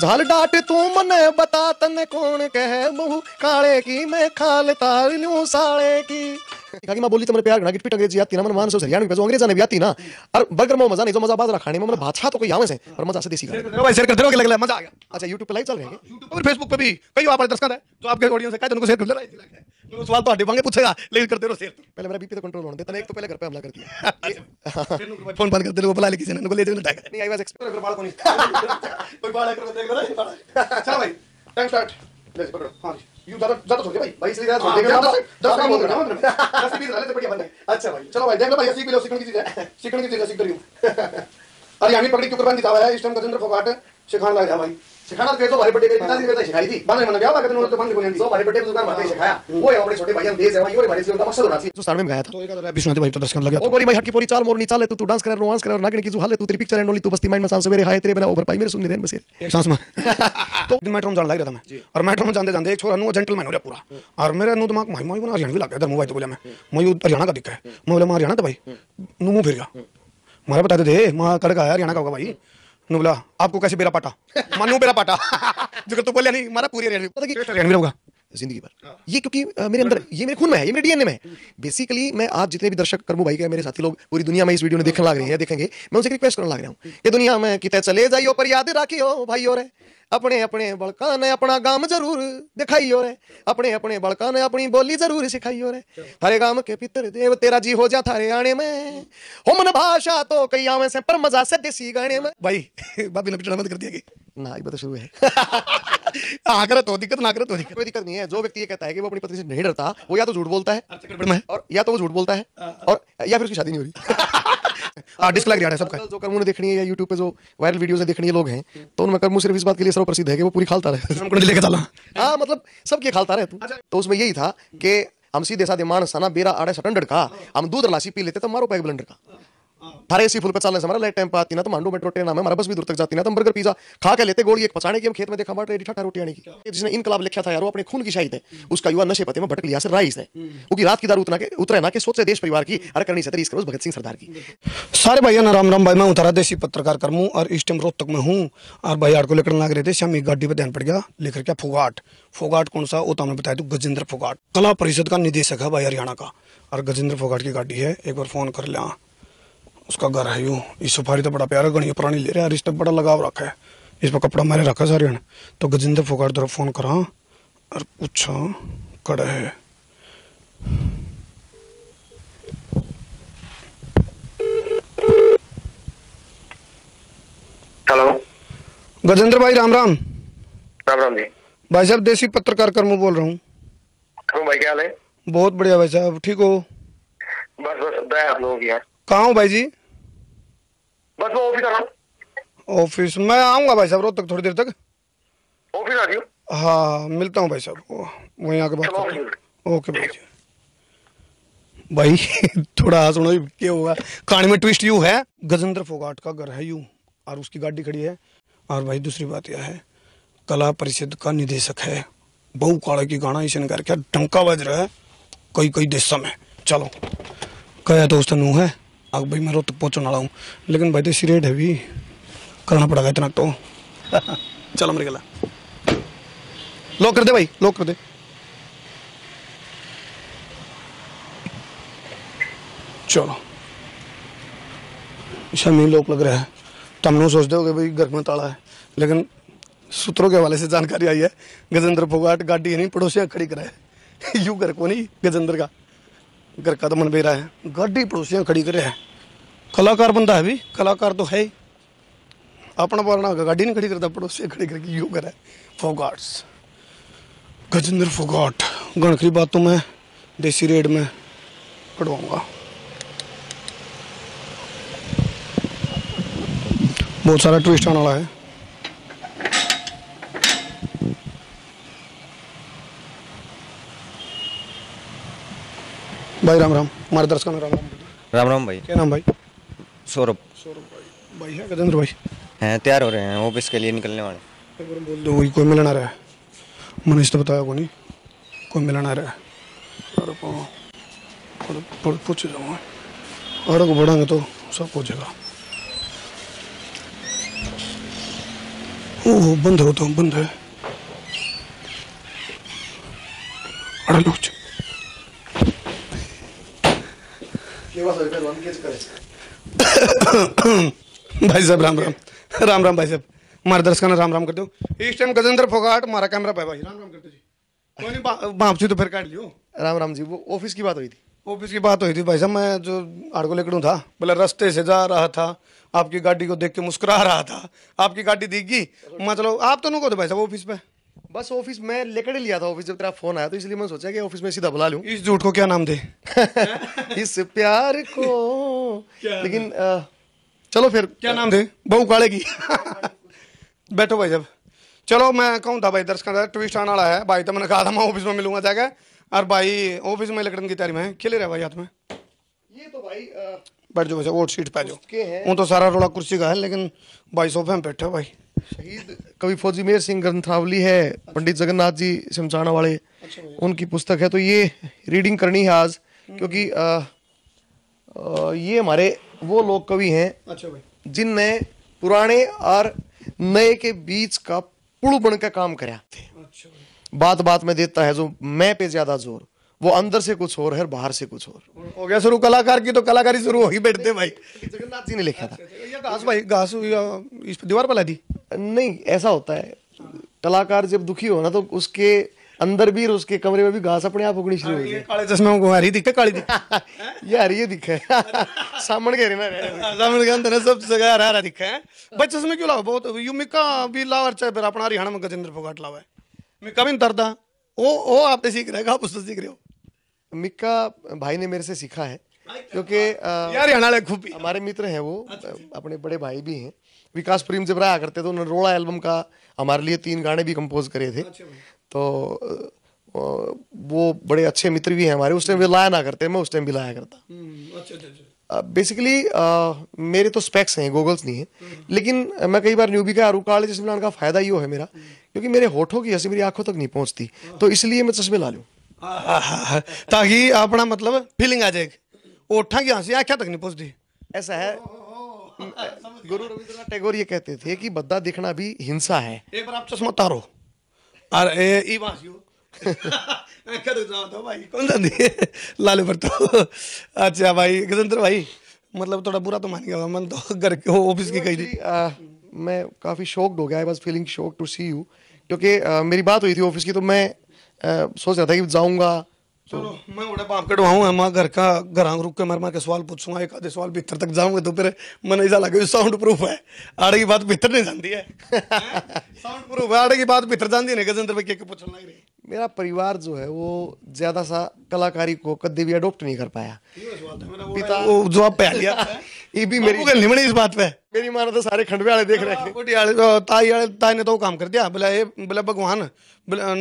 झाल डाट तू मने बता तने कौन कहे बहु काले की मैं खाल तार लूं साले की काकी मैं बोली तो मेरे प्यार घना गिटपिट अंग्रेजी आती ना मन मान सो हरियाणा में अंग्रेज ने भी आती ना और बर्गर मो मजा नहीं जो मजा बाद रखा नहीं मैं मतलब भाषा तो कोई आवे से पर मजा से देसी का भाई शेयर कर दो के लग मजा आ गया अच्छा YouTube पे लाइव चल रहे हैं YouTube और Facebook पे भी कई आप दर्शक है जो आपके ऑडियंस है कहते उनको शेयर कर दो सवाल तो हड्डी पूछेगा लेकिन करते रहो सिर पहले मेरा बीपी तो कंट्रोल होने देता एक तो पहले घर पे हमला कर दिया फोन बंद कर दे बुला ले किसी ने ले जाने टाइगर नहीं आई वाज एक्सपेक्ट अगर बाल को नहीं कोई बाल अगर देख रहा है अच्छा भाई टाइम स्टार्ट ले पकड़ो हां यू ज्यादा ज्यादा सोचे भाई भाई इसलिए ज्यादा सोचे ज्यादा ज्यादा काम होता है दस बीस डाले तो बढ़िया बन गए अच्छा भाई चलो भाई देख लो भाई सीख लो सीखने की चीज है सीखने की चीज है सीख रही हूं अरे यानी पकड़ी क्यों कुर्बान जितावा है इस टाइम गजेंद्र फोगाट सिखाने लग गया भाई सिखाना तो भारी पट्टे मेरे पिताजी ने सिखाई थी बाद में गया कहते उन्होंने तो बंद बोली भारी पट्टे तो मारते सिखाया वो है अपने छोटे भाई हम देश है वही भारी से उनका मकसद होना चाहिए जो सारे में गाया था तो एक अदर अभी सुनाते भाई तो दर्शन लग गया ओ गोरी भाई हट की पूरी चाल मोरनी चाल है तू तू डांस कर रोमांस कर नागिन की जो हाल है तू तेरी पिक्चर है नोली तू बस्ती माइंड में सांस मेरे हाय तेरे बिना ओवर पाई मेरे सुन देन बस एक सांस में तो मेट्रो में जाने लग रहा था मैं और मेट्रो में जानते जानते एक छोरा नु जेंटलमैन हो गया पूरा और मेरा नु दिमाग माई माई बना हरियाणा भी लग गया मोबाइल तो बोला मैं मैं हरियाणा का दिखा है मैं बोला मैं हरियाणा था भाई नु मुंह फिर गया मारा बताते थे मां कड़क आया हरियाणा का नुबला आपको कैसे बेरा पाटा मानू बेरा पाटा जो तो बोले नहीं मारा पूरी हरियाणवी होगा जिंदगी भर हाँ। ये क्योंकि मेरे अंदर ये मेरे खून में है ये मेरे डीएनए में है बेसिकली मैं आज जितने भी दर्शक कर्मू भाई के मेरे साथी लोग पूरी दुनिया में इस वीडियो में देखने लग रहे हैं देखेंगे मैं उनसे रिक्वेस्ट करने लग रहा हूँ ये दुनिया में कितने चले जाइयो पर याद राखियो भाई और अपने अपने बलका ने अपना गांव जरूर दिखाई रे अपने अपने बलका ने अपनी बोली जरूर सिखाई रे हरे गांव के पितर देव तेरा जी हो जा थारे आने में हमन भाषा तो कई आवे से पर मजा से देसी गाने में भाई भाभी ने पिटना बंद कर दिया कि ना ये बता तो शुरू है आकर तो दिक्कत ना करे तो दिक्कत कोई दिक्कत नहीं है जो व्यक्ति ये कहता है कि वो अपनी पत्नी से नहीं डरता वो या तो झूठ बोलता है और या तो वो झूठ बोलता है हाँ। और या फिर उसकी शादी नहीं हो रही हाँ डिस्क लग रहा है सबका जो कर्मू देखनी है या यूट्यूब पे जो वायरल वीडियोस देखनी है लोग हैं तो उनमें कर्मू सिर्फ इस बात के लिए सर्व प्रसिद्ध है कि वो पूरी खालता रहे चला हाँ मतलब सबके खालता रहे तू अच्छा। तो उसमें यही था कि हम सीधे साधे मानस ना बेरा आड़े सटंडर का हम दूध लासी पी लेते तो मारो पैग ब्लेंडर का हर ऐसी फुल पे चलने से हमारा लेट टाइम पे आती ना तो मांडू मेट्रो ट्रेन नाम है हमारा बस भी दूर तक जाती ना तो बर्गर पिज्जा खा के लेते गोली एक पचाने की हम खेत में देखा हमारे ठाठा रोटी आने की जिसने इनकलाब लिखा था यार वो अपने खून की शाही थे उसका युवा नशे पते में भटक लिया से राइस है क्योंकि रात की दारू उतना के उतरे ना के सोचे देश परिवार की अरे करनी से करो भगत सिंह सरदार की सारे भैया ना राम राम भाई मैं उतारा देसी पत्रकार कर हूँ और इस टाइम रोहतक में हूँ और भाई आड़ को लेकर लग रहे थे श्याम एक गाड़ी पर ध्यान पड़ गया लेकर क्या फुगाट फोगाट कौन सा वो तो हमने बताया तू गजेंद्र फोगाट कला परिषद का निदेशक है भाई हरियाणा का और गजेंद्र फोगाट की गाड़ी है एक बार फोन कर लिया उसका घर है यूँ इस सफारी तो बड़ा प्यारा गणिया पुरानी ले रहा है रिश्ते बड़ा लगाव रखा है इस पर कपड़ा मैंने रखा सारे ने तो गजेंद्र फोकार तरफ फ़ोन करा और पूछा कड़ा है हेलो गजेंद्र भाई राम राम राम राम जी भाई साहब देसी पत्रकार कर्म बोल रहा हूँ भाई क्या हाल है बहुत बढ़िया भाई साहब ठीक हो बस बस आप लोगों की कहाँ हो भाई जी बस वो ऑफिस आना ऑफिस मैं आऊंगा भाई साहब रोज तक थोड़ी देर तक ऑफिस आ रही हाँ मिलता हूँ भाई साहब वहीं आके बात करता ओके भाई भाई थोड़ा हाँ सुनो क्या होगा कहानी में ट्विस्ट यू है गजेंद्र फोगाट का घर है यू और उसकी गाड़ी खड़ी है और भाई दूसरी बात यह है कला परिषद का निदेशक है बहु काले की गाना इसे करके डंका बज रहा है कई कई देशों में चलो क्या दोस्त नू है अब भाई मैं रोहतक पहुंचने वाला हूँ लेकिन भाई देसी रेट है भी करना पड़ेगा इतना तो चलो मेरे गला लॉक कर दे भाई लॉक कर दे चलो शमी लोक लग रहा है तो हम लोग सोचते हो कि भाई घर में ताला है लेकिन सूत्रों के हवाले से जानकारी आई है गजेंद्र फोगाट गाड़ी है नहीं पड़ोसियाँ खड़ी कराए यू घर को नहीं गजेंद्र का घर का दमन तो बेरा है गाड़ी पड़ोसियाँ खड़ी करे है कलाकार बंदा है भी कलाकार तो है ही अपना बोलना गाड़ी नहीं खड़ी करता पड़ोसी खड़ी करके यू करे फोगाट्स गजेंद्र फोगाट गणखरी बातों में देसी रेड में कटवाऊंगा बहुत सारा ट्विस्ट आने वाला है भाई राम राम हमारे दर्शकों राम राम राम राम भाई क्या नाम भाई सौरभ सौरभ भाई भाई है गजेंद्र भाई हैं तैयार हो रहे हैं ऑफिस के लिए निकलने वाले बोल दो कोई मिलन आ रहा है मनीष तो बताया को नहीं कोई मिलन आ रहा है पूछ जाऊँगा और को बढ़ाएंगे तो सब पूछेगा ओह बंद हो तो बंद है अरे तो भाई साहब राम राम राम राम भाई साहब हमारे दर्शकों राम राम करते हो इस टाइम गजेंद्र फोगाट मारा कैमरा भाई भाई राम राम करते जी कोई जी तो फिर काट लियो राम राम जी वो ऑफिस की बात हुई थी ऑफिस की बात हुई थी भाई साहब मैं जो आड़को लेकड़ू था बोला रास्ते से जा रहा था आपकी गाड़ी को देख के मुस्कुरा रहा था आपकी गाड़ी दिख गई मैं चलो आप तो नो दो भाई साहब ऑफिस में बस ऑफिस में लेकर लिया था ऑफिस जब तेरा फोन आया तो इसलिए मैं सोचा कि ऑफिस में सीधा बुला लूं इस झूठ को क्या नाम दे इस प्यार को लेकिन आ, चलो फिर क्या नाम दे बहु काले की बैठो भाई जब चलो मैं कहूँ था भाई दर्शकों ट्विस्ट आने वाला है भाई तो मैंने कहा था मैं ऑफिस में मिलूंगा जाकर और भाई ऑफिस में इलेक्ट्रन की तैयारी में खेले रहे भाई हाथ में ये तो भाई बैठ जाओ वोट सीट पे जाओ वो तो सारा रोड़ा कुर्सी का है लेकिन भाई सोफे में बैठे भाई शहीद कवि फौजी मेर सिंह ग्रंथावली है अच्छा। पंडित जगन्नाथ जी सिमचाना वाले अच्छा, अच्छा उनकी पुस्तक है तो ये रीडिंग करनी है आज हम्म। क्योंकि आ, आ, ये हमारे वो लोग कवि हैं अच्छा जिनने पुराने और नए के बीच का पुल बनकर काम कराया अच्छा बात बात में देता है जो मैं पे ज्यादा जोर वो अंदर से कुछ और है बाहर से कुछ और हो गया शुरू कलाकार की तो कलाकारी शुरू हो ही बैठते भाई जगन्नाथ जी ने लिखा था अच्छा, अच्छा, घास भाई घास इस पर दीवार पर दी नहीं ऐसा होता है कलाकार जब दुखी हो ना तो उसके अंदर भी और उसके कमरे में भी घास अपने आप उगनी शुरू हुई काले चश्मे को हरी दिखे काली दिखे ये हरी दिखे सामने के तो ना सामने के अंदर सब जगह हरा हरा दिखे भाई चश्मे क्यों लाओ बहुत युमिका भी लाओ लावर चाहे फिर अपना हरियाणा में गजेंद्र फोगाट लाओ है मैं कभी दर्दा वो वो आपने सीख रहे हो आप उससे सीख रहे हो मिक्का भाई ने मेरे से सीखा है क्योंकि हमारे मित्र हैं वो अच्छा, अच्छा। अपने बड़े भाई भी हैं विकास प्रेम जब रहा करते थे तो उन्होंने रोड़ा एल्बम का हमारे लिए तीन गाने भी कंपोज करे थे अच्छा तो वो बड़े अच्छे मित्र भी हैं हमारे उस टाइम भी लाया ना करते मैं उस टाइम भी लाया करता बेसिकली हम्म, मेरे तो स्पेक्स हैं गूगल्स नहीं है हम्म। लेकिन मैं कई बार न्यूबी का काले चश्मे लाने का फायदा हो है मेरा हम्म। क्योंकि मेरे होठों की हंसी मेरी आंखों तक नहीं पहुंचती हाँ। तो इसलिए मैं चश्मे ला लूँ ताकि अपना मतलब फीलिंग आ जाएगी ओठा की हंसी आख्या तक नहीं पुछती ऐसा है गुरु रविंद्रनाथ टैगोर ये कहते थे कि बद्दा दिखना भी हिंसा है एक बार आप चश्मा तारो अरे लाल भाई तो अच्छा भाई गजेंद्र भाई मतलब थोड़ा बुरा तो मान गया मन तो घर के ऑफिस की कही थी मैं काफ़ी शॉक्ड हो गया I was feeling shock to see you क्योंकि मेरी बात हुई थी ऑफिस की तो मैं सोच रहा था कि जाऊँगा तो, मैं उड़े बाप कटवाऊँ मैं घर का घर रुक के मर मार के सवाल पूछूंगा एक आधे सवाल भीतर तक जाऊंगा तो फिर मन ऐसा लगे साउंड प्रूफ है आड़े की बात भीतर नहीं जानती है साउंड प्रूफ है आड़े की बात भीतर जानती नहीं गजेंद्र भाई के पूछना नहीं रही मेरा परिवार जो है वो ज्यादा सा कलाकारी को कदे भी अडोप्ट नहीं कर पाया पिता वो जवाब पे आ ये भी मेरी इस बात पे मेरी माना तो सारे खंडवे वाले देख रहे हैं गोटी ताई वाले ताई ने तो काम कर दिया बोला ये बोला भगवान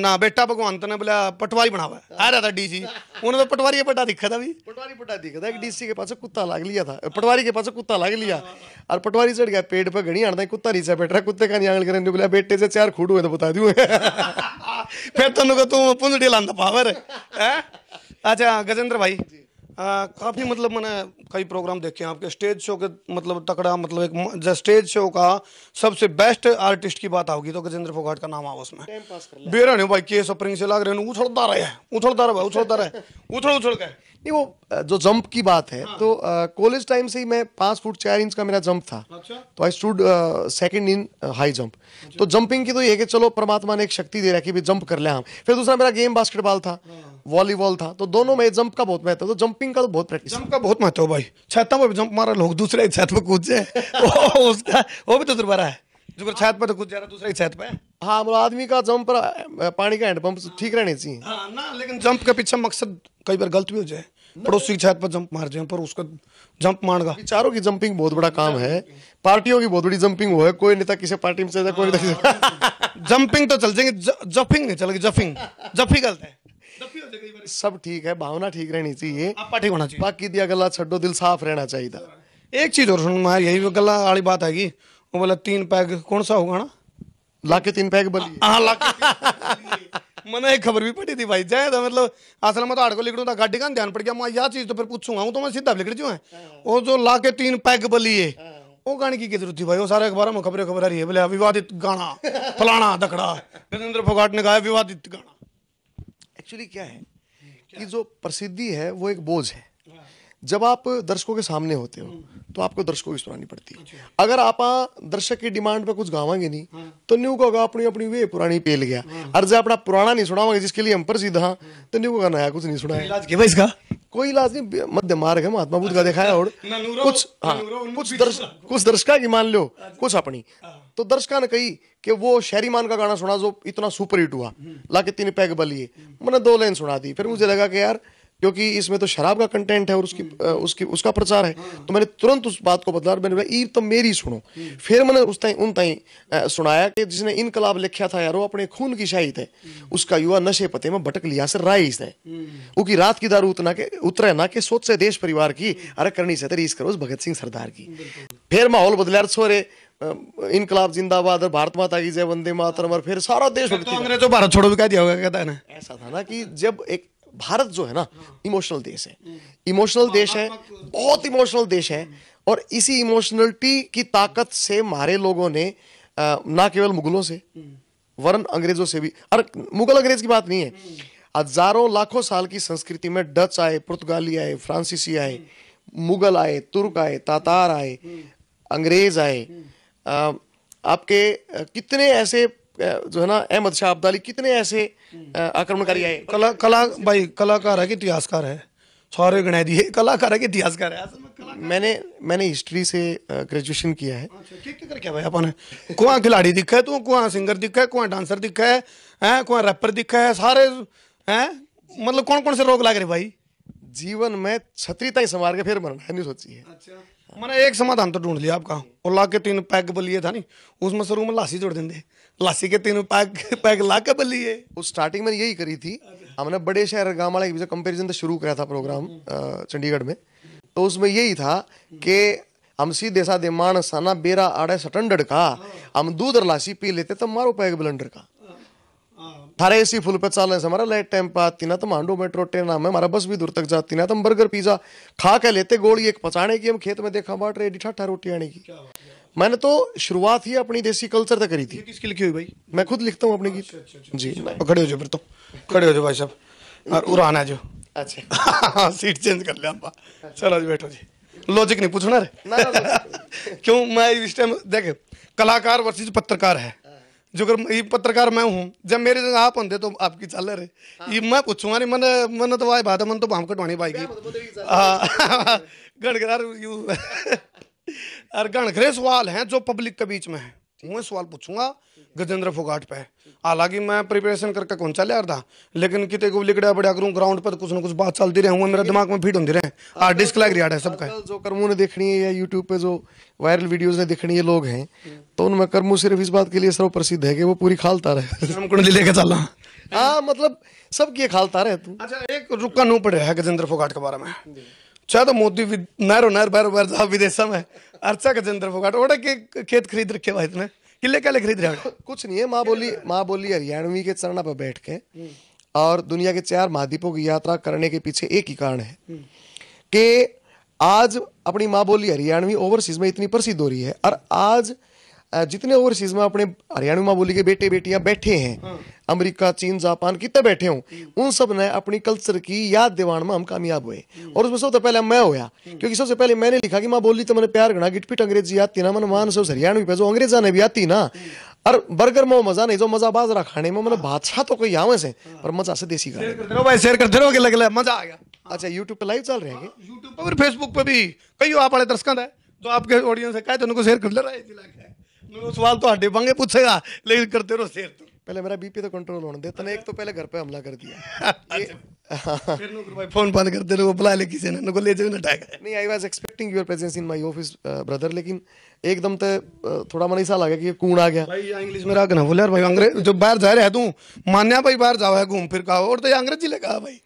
ना बेटा भगवान तो ने बोला पटवारी बना हुआ आ रहा था डीसी उन्होंने तो पटवारी पटा दिखा था भी पटवारी पटा दिखा था एक डीसी के पास कुत्ता लाग लिया था पटवारी के पास कुत्ता लाग लिया और पटवारी चढ़ गया पेड़ पर घड़ी आता कुत्ता नीचे बैठ रहा कुत्ते का नहीं नियांगल करें बोला बेटे से चार खूड हुए तो बता दू फिर तेन को तू पुंजडी लादा पावर है अच्छा गजेंद्र भाई काफ़ी मतलब मैंने कई प्रोग्राम देखे हैं आपके स्टेज शो के मतलब तकड़ा मतलब एक स्टेज शो का सबसे बेस्ट आर्टिस्ट की बात आओगी तो गजेंद्र फोगाट का नाम आओ उसमें बेरा नहीं भाई के स्प्रिंग से लाग रहे हैं उछड़ता रहे उछड़ता रहे भाई उछड़ता रहे उछड़ उछड़ गए नहीं वो जो जंप की बात है हाँ। तो कॉलेज टाइम से ही मैं पांच फुट चार इंच का मेरा जंप था अच्छा? तो I stood second in high jump तो जंपिंग की तो ये है कि चलो परमात्मा ने एक शक्ति दे रखी भी जंप कर ले हम फिर दूसरा मेरा गेम बास्केटबॉल था हाँ। वॉलीबॉल था तो दोनों में जंप का बहुत महत्व तो जंपिंग का तो बहुत प्रैक्टिस जंप का बहुत महत्व भाई छत में जंप मारा लोग दूसरे की छत पर कूद जाए उसका वो भी तो दुर्बारा है जो छत पर तो कूद जा रहा दूसरे छत पर हाँ मतलब आदमी का जंप पानी का हैंडपम्प ठीक रहने चाहिए हाँ ना लेकिन जंप के पीछे मकसद कई बार गलत भी हो जाए पड़ोसी की छत पर जंप मार जाए पर उसका जंप मारगा चारों की जंपिंग बहुत बड़ा काम है पार्टियों की बहुत बड़ी जंपिंग वो है कोई नेता किसी पार्टी में चले कोई नेता हाँ। जंपिंग तो चल जाएंगे जफिंग नहीं चलेगी जफिंग जफी गलत है सब ठीक है भावना ठीक रहनी चाहिए ठीक होना चाहिए बाकी दिया गला छो दिल साफ रहना चाहिए एक चीज और सुन मार यही गला वाली बात है वो बोला तीन पैग कौन सा होगा ना लाके तीन पैग बली लाके मैंने एक खबर भी पड़ी थी भाई जय था मतलब असल में तो आड़ लिख था गाड़ी का ध्यान पड़ गया मैं यह चीज तो फिर पूछूंगा हूँ तो मैं सीधा लिख रही हूँ वो जो ला के तीन पैग बली है वो गाने की जरूरत थी भाई वो सारे अखबारों में खबरें खबर आ रही है बोले विवादित गाना फलाना दखड़ा नरेंद्र फोगाट ने गाया विवादित गाना एक्चुअली क्या है कि जो प्रसिद्धि है वो एक बोझ है जब आप दर्शकों के सामने होते हो तो आपको दर्शकों की सुनानी पड़ती है अगर आप दर्शक की डिमांड पर कुछ गावेंगे नहीं हाँ। तो न्यू को अपनी अपनी वे पुरानी पेल गया हाँ। और जब अपना पुराना नहीं सुनावा जिसके लिए हम प्रसिद्ध हाँ तो न्यू को नया कुछ नहीं सुना इसका कोई इलाज नहीं मध्य मार्ग है महात्मा बुद्ध का दिखाया और कुछ हाँ कुछ दर्श कुछ दर्शका की मान लो कुछ अपनी हाँ। तो दर्शका ने कही कि वो शहरी मान का गाना सुना जो इतना सुपर हिट हुआ हम्म। लाके तीन पैग बलिए मैंने दो लाइन सुना दी फिर मुझे लगा कि यार क्योंकि इसमें तो शराब का कंटेंट है और उसकी हम्म। उसकी उसका प्रचार है तो मैंने तुरंत उस बात को बदला मैंने बोला ई तो मेरी सुनो हम्म। फिर मैंने उस ताई उन ताई सुनाया कि जिसने इनकलाब लिखा था यार वो अपने खून की शाही थे हम्म। उसका युवा नशे पते में भटक लिया से राइस है वो की रात की दारू उतना के उतरे ना के सोच से देश परिवार की अरे करनी से रीस करो भगत सिंह सरदार की फिर माहौल बदला सोरे इनकलाब जिंदाबाद और भारत माता की जय वंदे मातरम और फिर सारा देश तो अंग्रेजों भारत छोड़ो भी कह दिया होगा कहता है ना ऐसा था ना कि जब एक भारत जो है ना इमोशनल देश है इमोशनल देश है बहुत इमोशनल देश है और इसी इमोशनलिटी की ताकत से मारे लोगों ने ना केवल मुगलों से वरन अंग्रेजों से भी और मुगल अंग्रेज की बात नहीं है हजारों लाखों साल की संस्कृति में डच आए पुर्तगाली आए फ्रांसीसी आए मुगल आए तुर्क आए तातार आए अंग्रेज आए आपके कितने ऐसे जो है ना अहमद शाह अब्दाली कितने ऐसे आक्रमणकारी आए कला कला भाई कलाकार है कि इतिहासकार है सौरव गणा दिए कलाकार है कि इतिहासकार है मैंने मैंने हिस्ट्री से ग्रेजुएशन किया है क्या अच्छा, भाई अपन कुआं खिलाड़ी दिखा है तू कुआं सिंगर दिखा है कुआं डांसर दिखा है हैं कुआं रैपर दिखा है सारे हैं मतलब कौन कौन से रोग लग रहे भाई जीवन में छतरी तय संवार के फिर मरना है नहीं सोची है अच्छा मैंने एक समाधान तो ढूंढ लिया आपका और ला के तीन पैग बलिए था नहीं उसमें सरू में लासी जोड़ देंगे लासी के तीन पैक पैक ला के बल्ली है वो स्टार्टिंग में यही करी थी हमने बड़े शहर गामाड़ा के बीच कंपेरिजन तो शुरू करा था प्रोग्राम चंडीगढ़ में तो उसमें यही था कि हम सीधे साधे मानस साना बेरा आड़े सटंडड़ का हम दूध और लासी पी लेते तो मारो पैक ब्लेंडर का थारे एसी फुल पे चालने से हमारा लेट टाइम पा आती ना तो मांडो मेट्रो ट्रेन हमें हमारा बस भी दूर तक जाती ना तो हम बर्गर पिज्जा खा के लेते गोली एक पचाने की हम खेत में देखा बाट रहे ठा रोटी आने की मैंने तो शुरुआत ही अपनी देसी कल्चर तक करी थी किसकी लिखी हुई भाई मैं खुद लिखता हूँ अपने गीत अच्छा, अच्छा, अच्छा, जी खड़े हो जाओ फिर तो खड़े हो जाओ भाई साहब और उड़ान आ जाओ अच्छा हाँ, सीट चेंज कर लिया चलो जी बैठो जी लॉजिक नहीं पूछना रे क्यों मैं इस टाइम देख कलाकार वर्सेज पत्रकार है हाँ। जो अगर ये पत्रकार मैं हूँ जब मेरे जगह आप होंगे तो आपकी चल रहे हाँ। ये मैं पूछूंगा नहीं मन मन तो भाई बात है मन तो भाव कटवानी भाई की तो हाँ गणगरार यू और गणखरे सवाल हैं जो पब्लिक के बीच में है मैं सवाल पूछूंगा गजेंद्र फोगाट पे हालांकि मैं प्रिपरेशन करके कौन सा लिया था लेकिन कितने को लिखा बढ़िया करूँ ग्राउंड पर तो कुछ ना कुछ बात चलती रहे मेरे दिमाग में फीट होती रहे हाँ डिस्क लग रहा है सबका जो कर्मू ने देखनी है या यूट्यूब पे जो वायरल वीडियोज ने देखनी है लोग हैं तो उनमें कर्मू सिर्फ इस बात के लिए सर्व प्रसिद्ध है कि वो पूरी खालता रहे लेके चल रहा हाँ मतलब सबकी खालता रहे तू अच्छा एक रुका नू पड़े है गजेंद्र फोगाट के बारे में चाहे तो मोदी नहर नहर ಬಾರ ಬಾರ ಆ विदेशा में अर्चा का जंतर फोगाट वो के खेत खरीद रखे भाई इतने किले काले खरीद रहे कुछ नहीं है माँ बोली माँ बोली हरियाणवी के चरणा पर बैठ के और दुनिया के चार महाद्वीपों की यात्रा करने के पीछे एक ही कारण है कि आज अपनी माँ बोली हरियाणवी ओवरसीज में इतनी प्रसिद्ध हो रही है और आज जितने ओवरसीज में अपने हरियाणा में बोली के बेटे बेटियां बैठे हैं हाँ। अमेरिका चीन जापान कितने बैठे हूँ उन सब ने अपनी कल्चर की याद दिवान में हम कामयाब हुए और उसमें सबसे पहले मैं होया क्योंकि सबसे पहले मैंने लिखा कि माँ बोली तो मैंने प्यार गणा गिटपिट अंग्रेजी आती ना मन मान से हरियाणवी पे जो अंग्रेजा ने भी आती ना और बर्गर में मजा नहीं जो मजा बाजरा खाने में मतलब बादशाह तो कोई आवे से हाँ। पर मजा से देसी खाने शेयर करते रहो लग मजा आ गया हाँ। अच्छा यूट्यूब पे लाइव चल रहे हैं यूट्यूब पर फेसबुक पर भी कई आप दर्शक है जो आपके ऑडियंस है कहे तो उनको शेयर कर ले रहा है सवाल तो ਤੁਹਾਡੇ ਵਾਂਗੇ ਪੁੱਛੇਗਾ ਲੇਕਿਨ ਕਰਤੇ ਰਹੋ ਸਿਰ पहले मेरा बीपी तो कंट्रोल होने दे ना एक तो पहले घर पे हमला कर दिया फोन बंद कर करते रहो बुला ले किसी ने को ले जाए ना टाइगर नहीं I was expecting your presence in my office brother लेकिन एकदम तो थोड़ा मन ऐसा लगा कि कूण आ गया भाई इंग्लिश में रखना बोले यार भाई अंग्रेज जो बाहर जा रहे है तू मान्या भाई बाहर जाओ है घूम फिर का और तो अंग्रेजी लगा भाई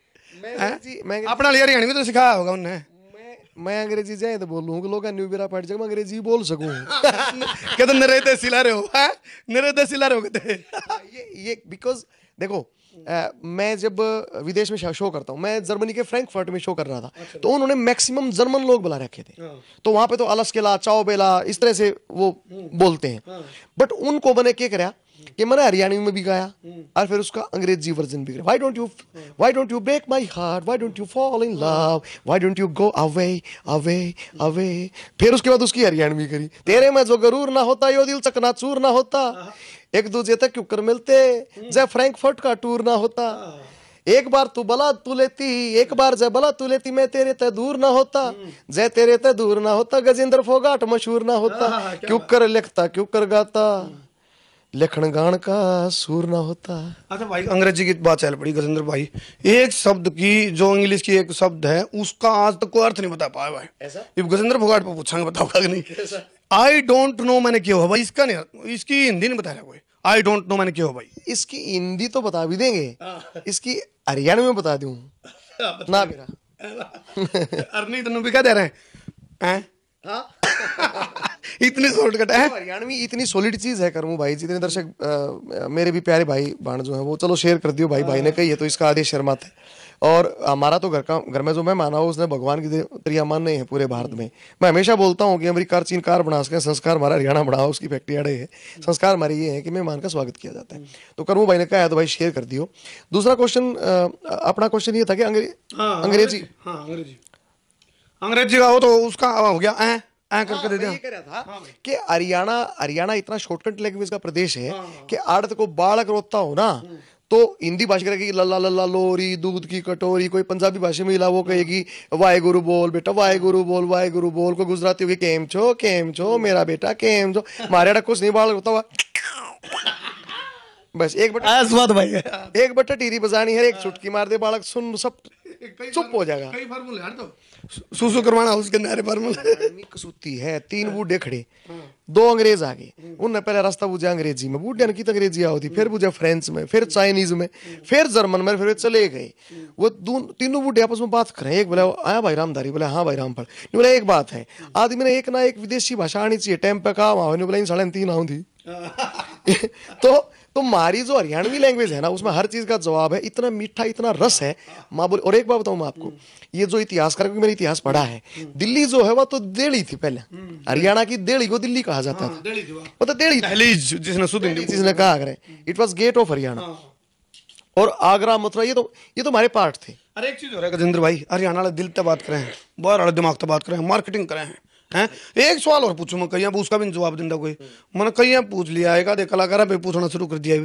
मैं जी मैं अपना यार हरियाणवी तो सिखाया होगा उन्हें मैं अंग्रेजी जाए तो बोल लूँ लोग न्यू बेरा फट जाए मैं अंग्रेजी बोल सकूँ कहते नरे तो सिला रहे हो हाँ? नरे तो सिला रहे हो कहते हाँ, ये ये बिकॉज देखो मैं जब विदेश में शो करता हूँ मैं जर्मनी के फ्रैंकफर्ट में शो कर रहा था अच्छा। तो उन्होंने मैक्सिमम जर्मन लोग बुला रखे थे हाँ। तो वहाँ पे तो अलस केला चाओ बेला इस तरह से वो हम्म। बोलते हैं बट उनको मैंने क्या कराया कि मैंने हरियाणवी में भी गाया हम्म। और फिर उसका अंग्रेजी वर्जन भी why don't you why don't you break my heart why don't you fall in love why don't you go away away away फिर उसके बाद उसकी हरियाणवी करी तेरे में जो गरूर ना होता यो दिल चकना चूर ना होता हाँ। एक दूसरे तक क्यों कर मिलते हम्म। जय फ्रैंकफर्ट का टूर ना होता हाँ। एक बार तू बला तू लेती एक बार जय बला तू लेती मैं तेरे ते दूर ना होता हम्म। जय तेरे ते दूर ना होता गजेंद्र फोगाट मशहूर ना होता हाँ, क्यों कर लिखता क्यों कर गाता लेखन गान का सुर ना होता अच्छा भाई अंग्रेजी की बात चल पड़ी गजेंद्र भाई एक शब्द की जो इंग्लिश की एक शब्द है उसका आज तक कोई अर्थ नहीं बता पाया भाई ऐसा गजेंद्र फोगाट पर पूछा बताओगा कि नहीं आई डोंट नो मैंने क्यों हुआ भाई इसका नहीं इसकी हिंदी नहीं बताया कोई आई डोंट नो मैंने क्यों हुआ भाई इसकी हिंदी तो बता भी देंगे हाँ। इसकी हरियाणा में बता दू हाँ, ना मेरा अरनी तेन भी क्या दे रहे हैं हाँ? इतनी शॉर्टकट है हरियाणवी इतनी सॉलिड चीज है करमू भाई जितने दर्शक मेरे भी प्यारे भाई बाण जो है वो चलो शेयर कर दियो भाई भाई ने हाँ। कही है तो इसका आदेश शर्मा थे और हमारा तो घर का घर में जो मैं माना हूँ उसने भगवान की त्रिया मान नहीं है पूरे भारत में मैं हमेशा बोलता हूँ कि हमारी कार चीन कार बना सके संस्कार हमारा हरियाणा बढ़ाओ उसकी फैक्ट्री अड़े है संस्कार हमारे ये है कि मेहमान का स्वागत किया जाता है हम्म। तो कर्मू भाई ने कहा है तो भाई शेयर कर दियो दूसरा क्वेश्चन अपना क्वेश्चन ये था कि हाँ, अंग्रेजी अंग्रेजी अंग्रेजी का हो तो उसका हो गया ऐ ऐ करके हाँ, दे दिया हाँ कि हरियाणा हरियाणा इतना शॉर्टकट लैंग्वेज का प्रदेश है हाँ, कि आड़त को बालक रोता हो ना हम्म। तो हिंदी भाषा करेगी लल्ला लल्ला लोरी दूध की कटोरी कोई पंजाबी भाषा में वो कहेगी वाहे गुरु बोल बेटा वाहे गुरु बोल वाहे गुरु बोल कोई गुजराती होगी केम छो केम छो मेरा बेटा केम छो मारे कुछ नहीं बाल होता हुआ बस एक बटा भाई एक बटा टीरी बजानी है एक चुटकी मार दे बालक सुन सब चुप हो जाएगा कई यार तो सुसु करवाना उसके नारे पर कसूती है तीन बूढ़े खड़े दो अंग्रेज आ गए हम्म। उनने पहले रास्ता बुझा अंग्रेजी में बूढ़े ने की तो अंग्रेजी फिर बुझा फ्रेंच में फिर चाइनीज में हम्म। फिर जर्मन में फिर चले गए हम्म। वो तीनों बूढ़े आपस में बात कर रहे हैं एक बोला आया भाई रामधारी बोला हाँ भाई रामफल बोला एक बात है आदमी ने एक ना एक विदेशी भाषा आनी चाहिए पे काम आओ बोला इन साढ़े तीन थी तो तो मारी जो हरियाणवी लैंग्वेज है ना उसमें हर चीज़ का जवाब है इतना मीठा इतना रस है माँ बोली और एक बात बताऊ मैं आपको ये जो इतिहास कर मेरे इतिहास पढ़ा है दिल्ली जो है वह तो देड़ी थी पहले हरियाणा की देड़ी को दिल्ली कहा जाता था मतलब देड़ी तो जिसने जिसने कहा Agra it was gate of Haryana हाँ। और आगरा मथुरा ये तो ये तो हमारे पार्ट थे अरे एक चीज़ हो रहा है गजेंद्र भाई हरियाणा वाले दिल तक बात करें बहुत दिमाग तक बात करें मार्केटिंग करें हैं एक सवाल और पूछू मैं कई उसका भी जवाब दिता कोई मैंने कई पूछ लिया है का कलाकार पे पूछना शुरू कर दिया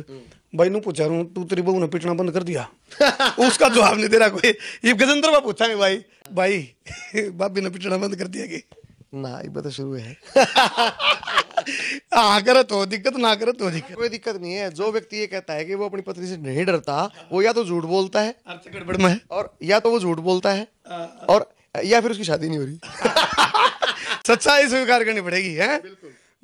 भाई नु पूछा रू तू तेरी बहू ने पिटना बंद कर दिया उसका जवाब नहीं दे रहा कोई ये गजेंद्र बा पूछा है भाई भाई भाभी ने पिटना बंद कर दिया ना ये बता तो शुरू है आ हाँ, करे तो दिक्कत ना करे तो दिक्कत कोई दिक्कत नहीं है जो व्यक्ति ये कहता है कि वो अपनी पत्नी से नहीं डरता वो या तो झूठ बोलता है गड़बड़ में और या तो वो झूठ बोलता है हाँ। और या फिर उसकी शादी नहीं हो रही सच्चाई स्वीकार करनी पड़ेगी है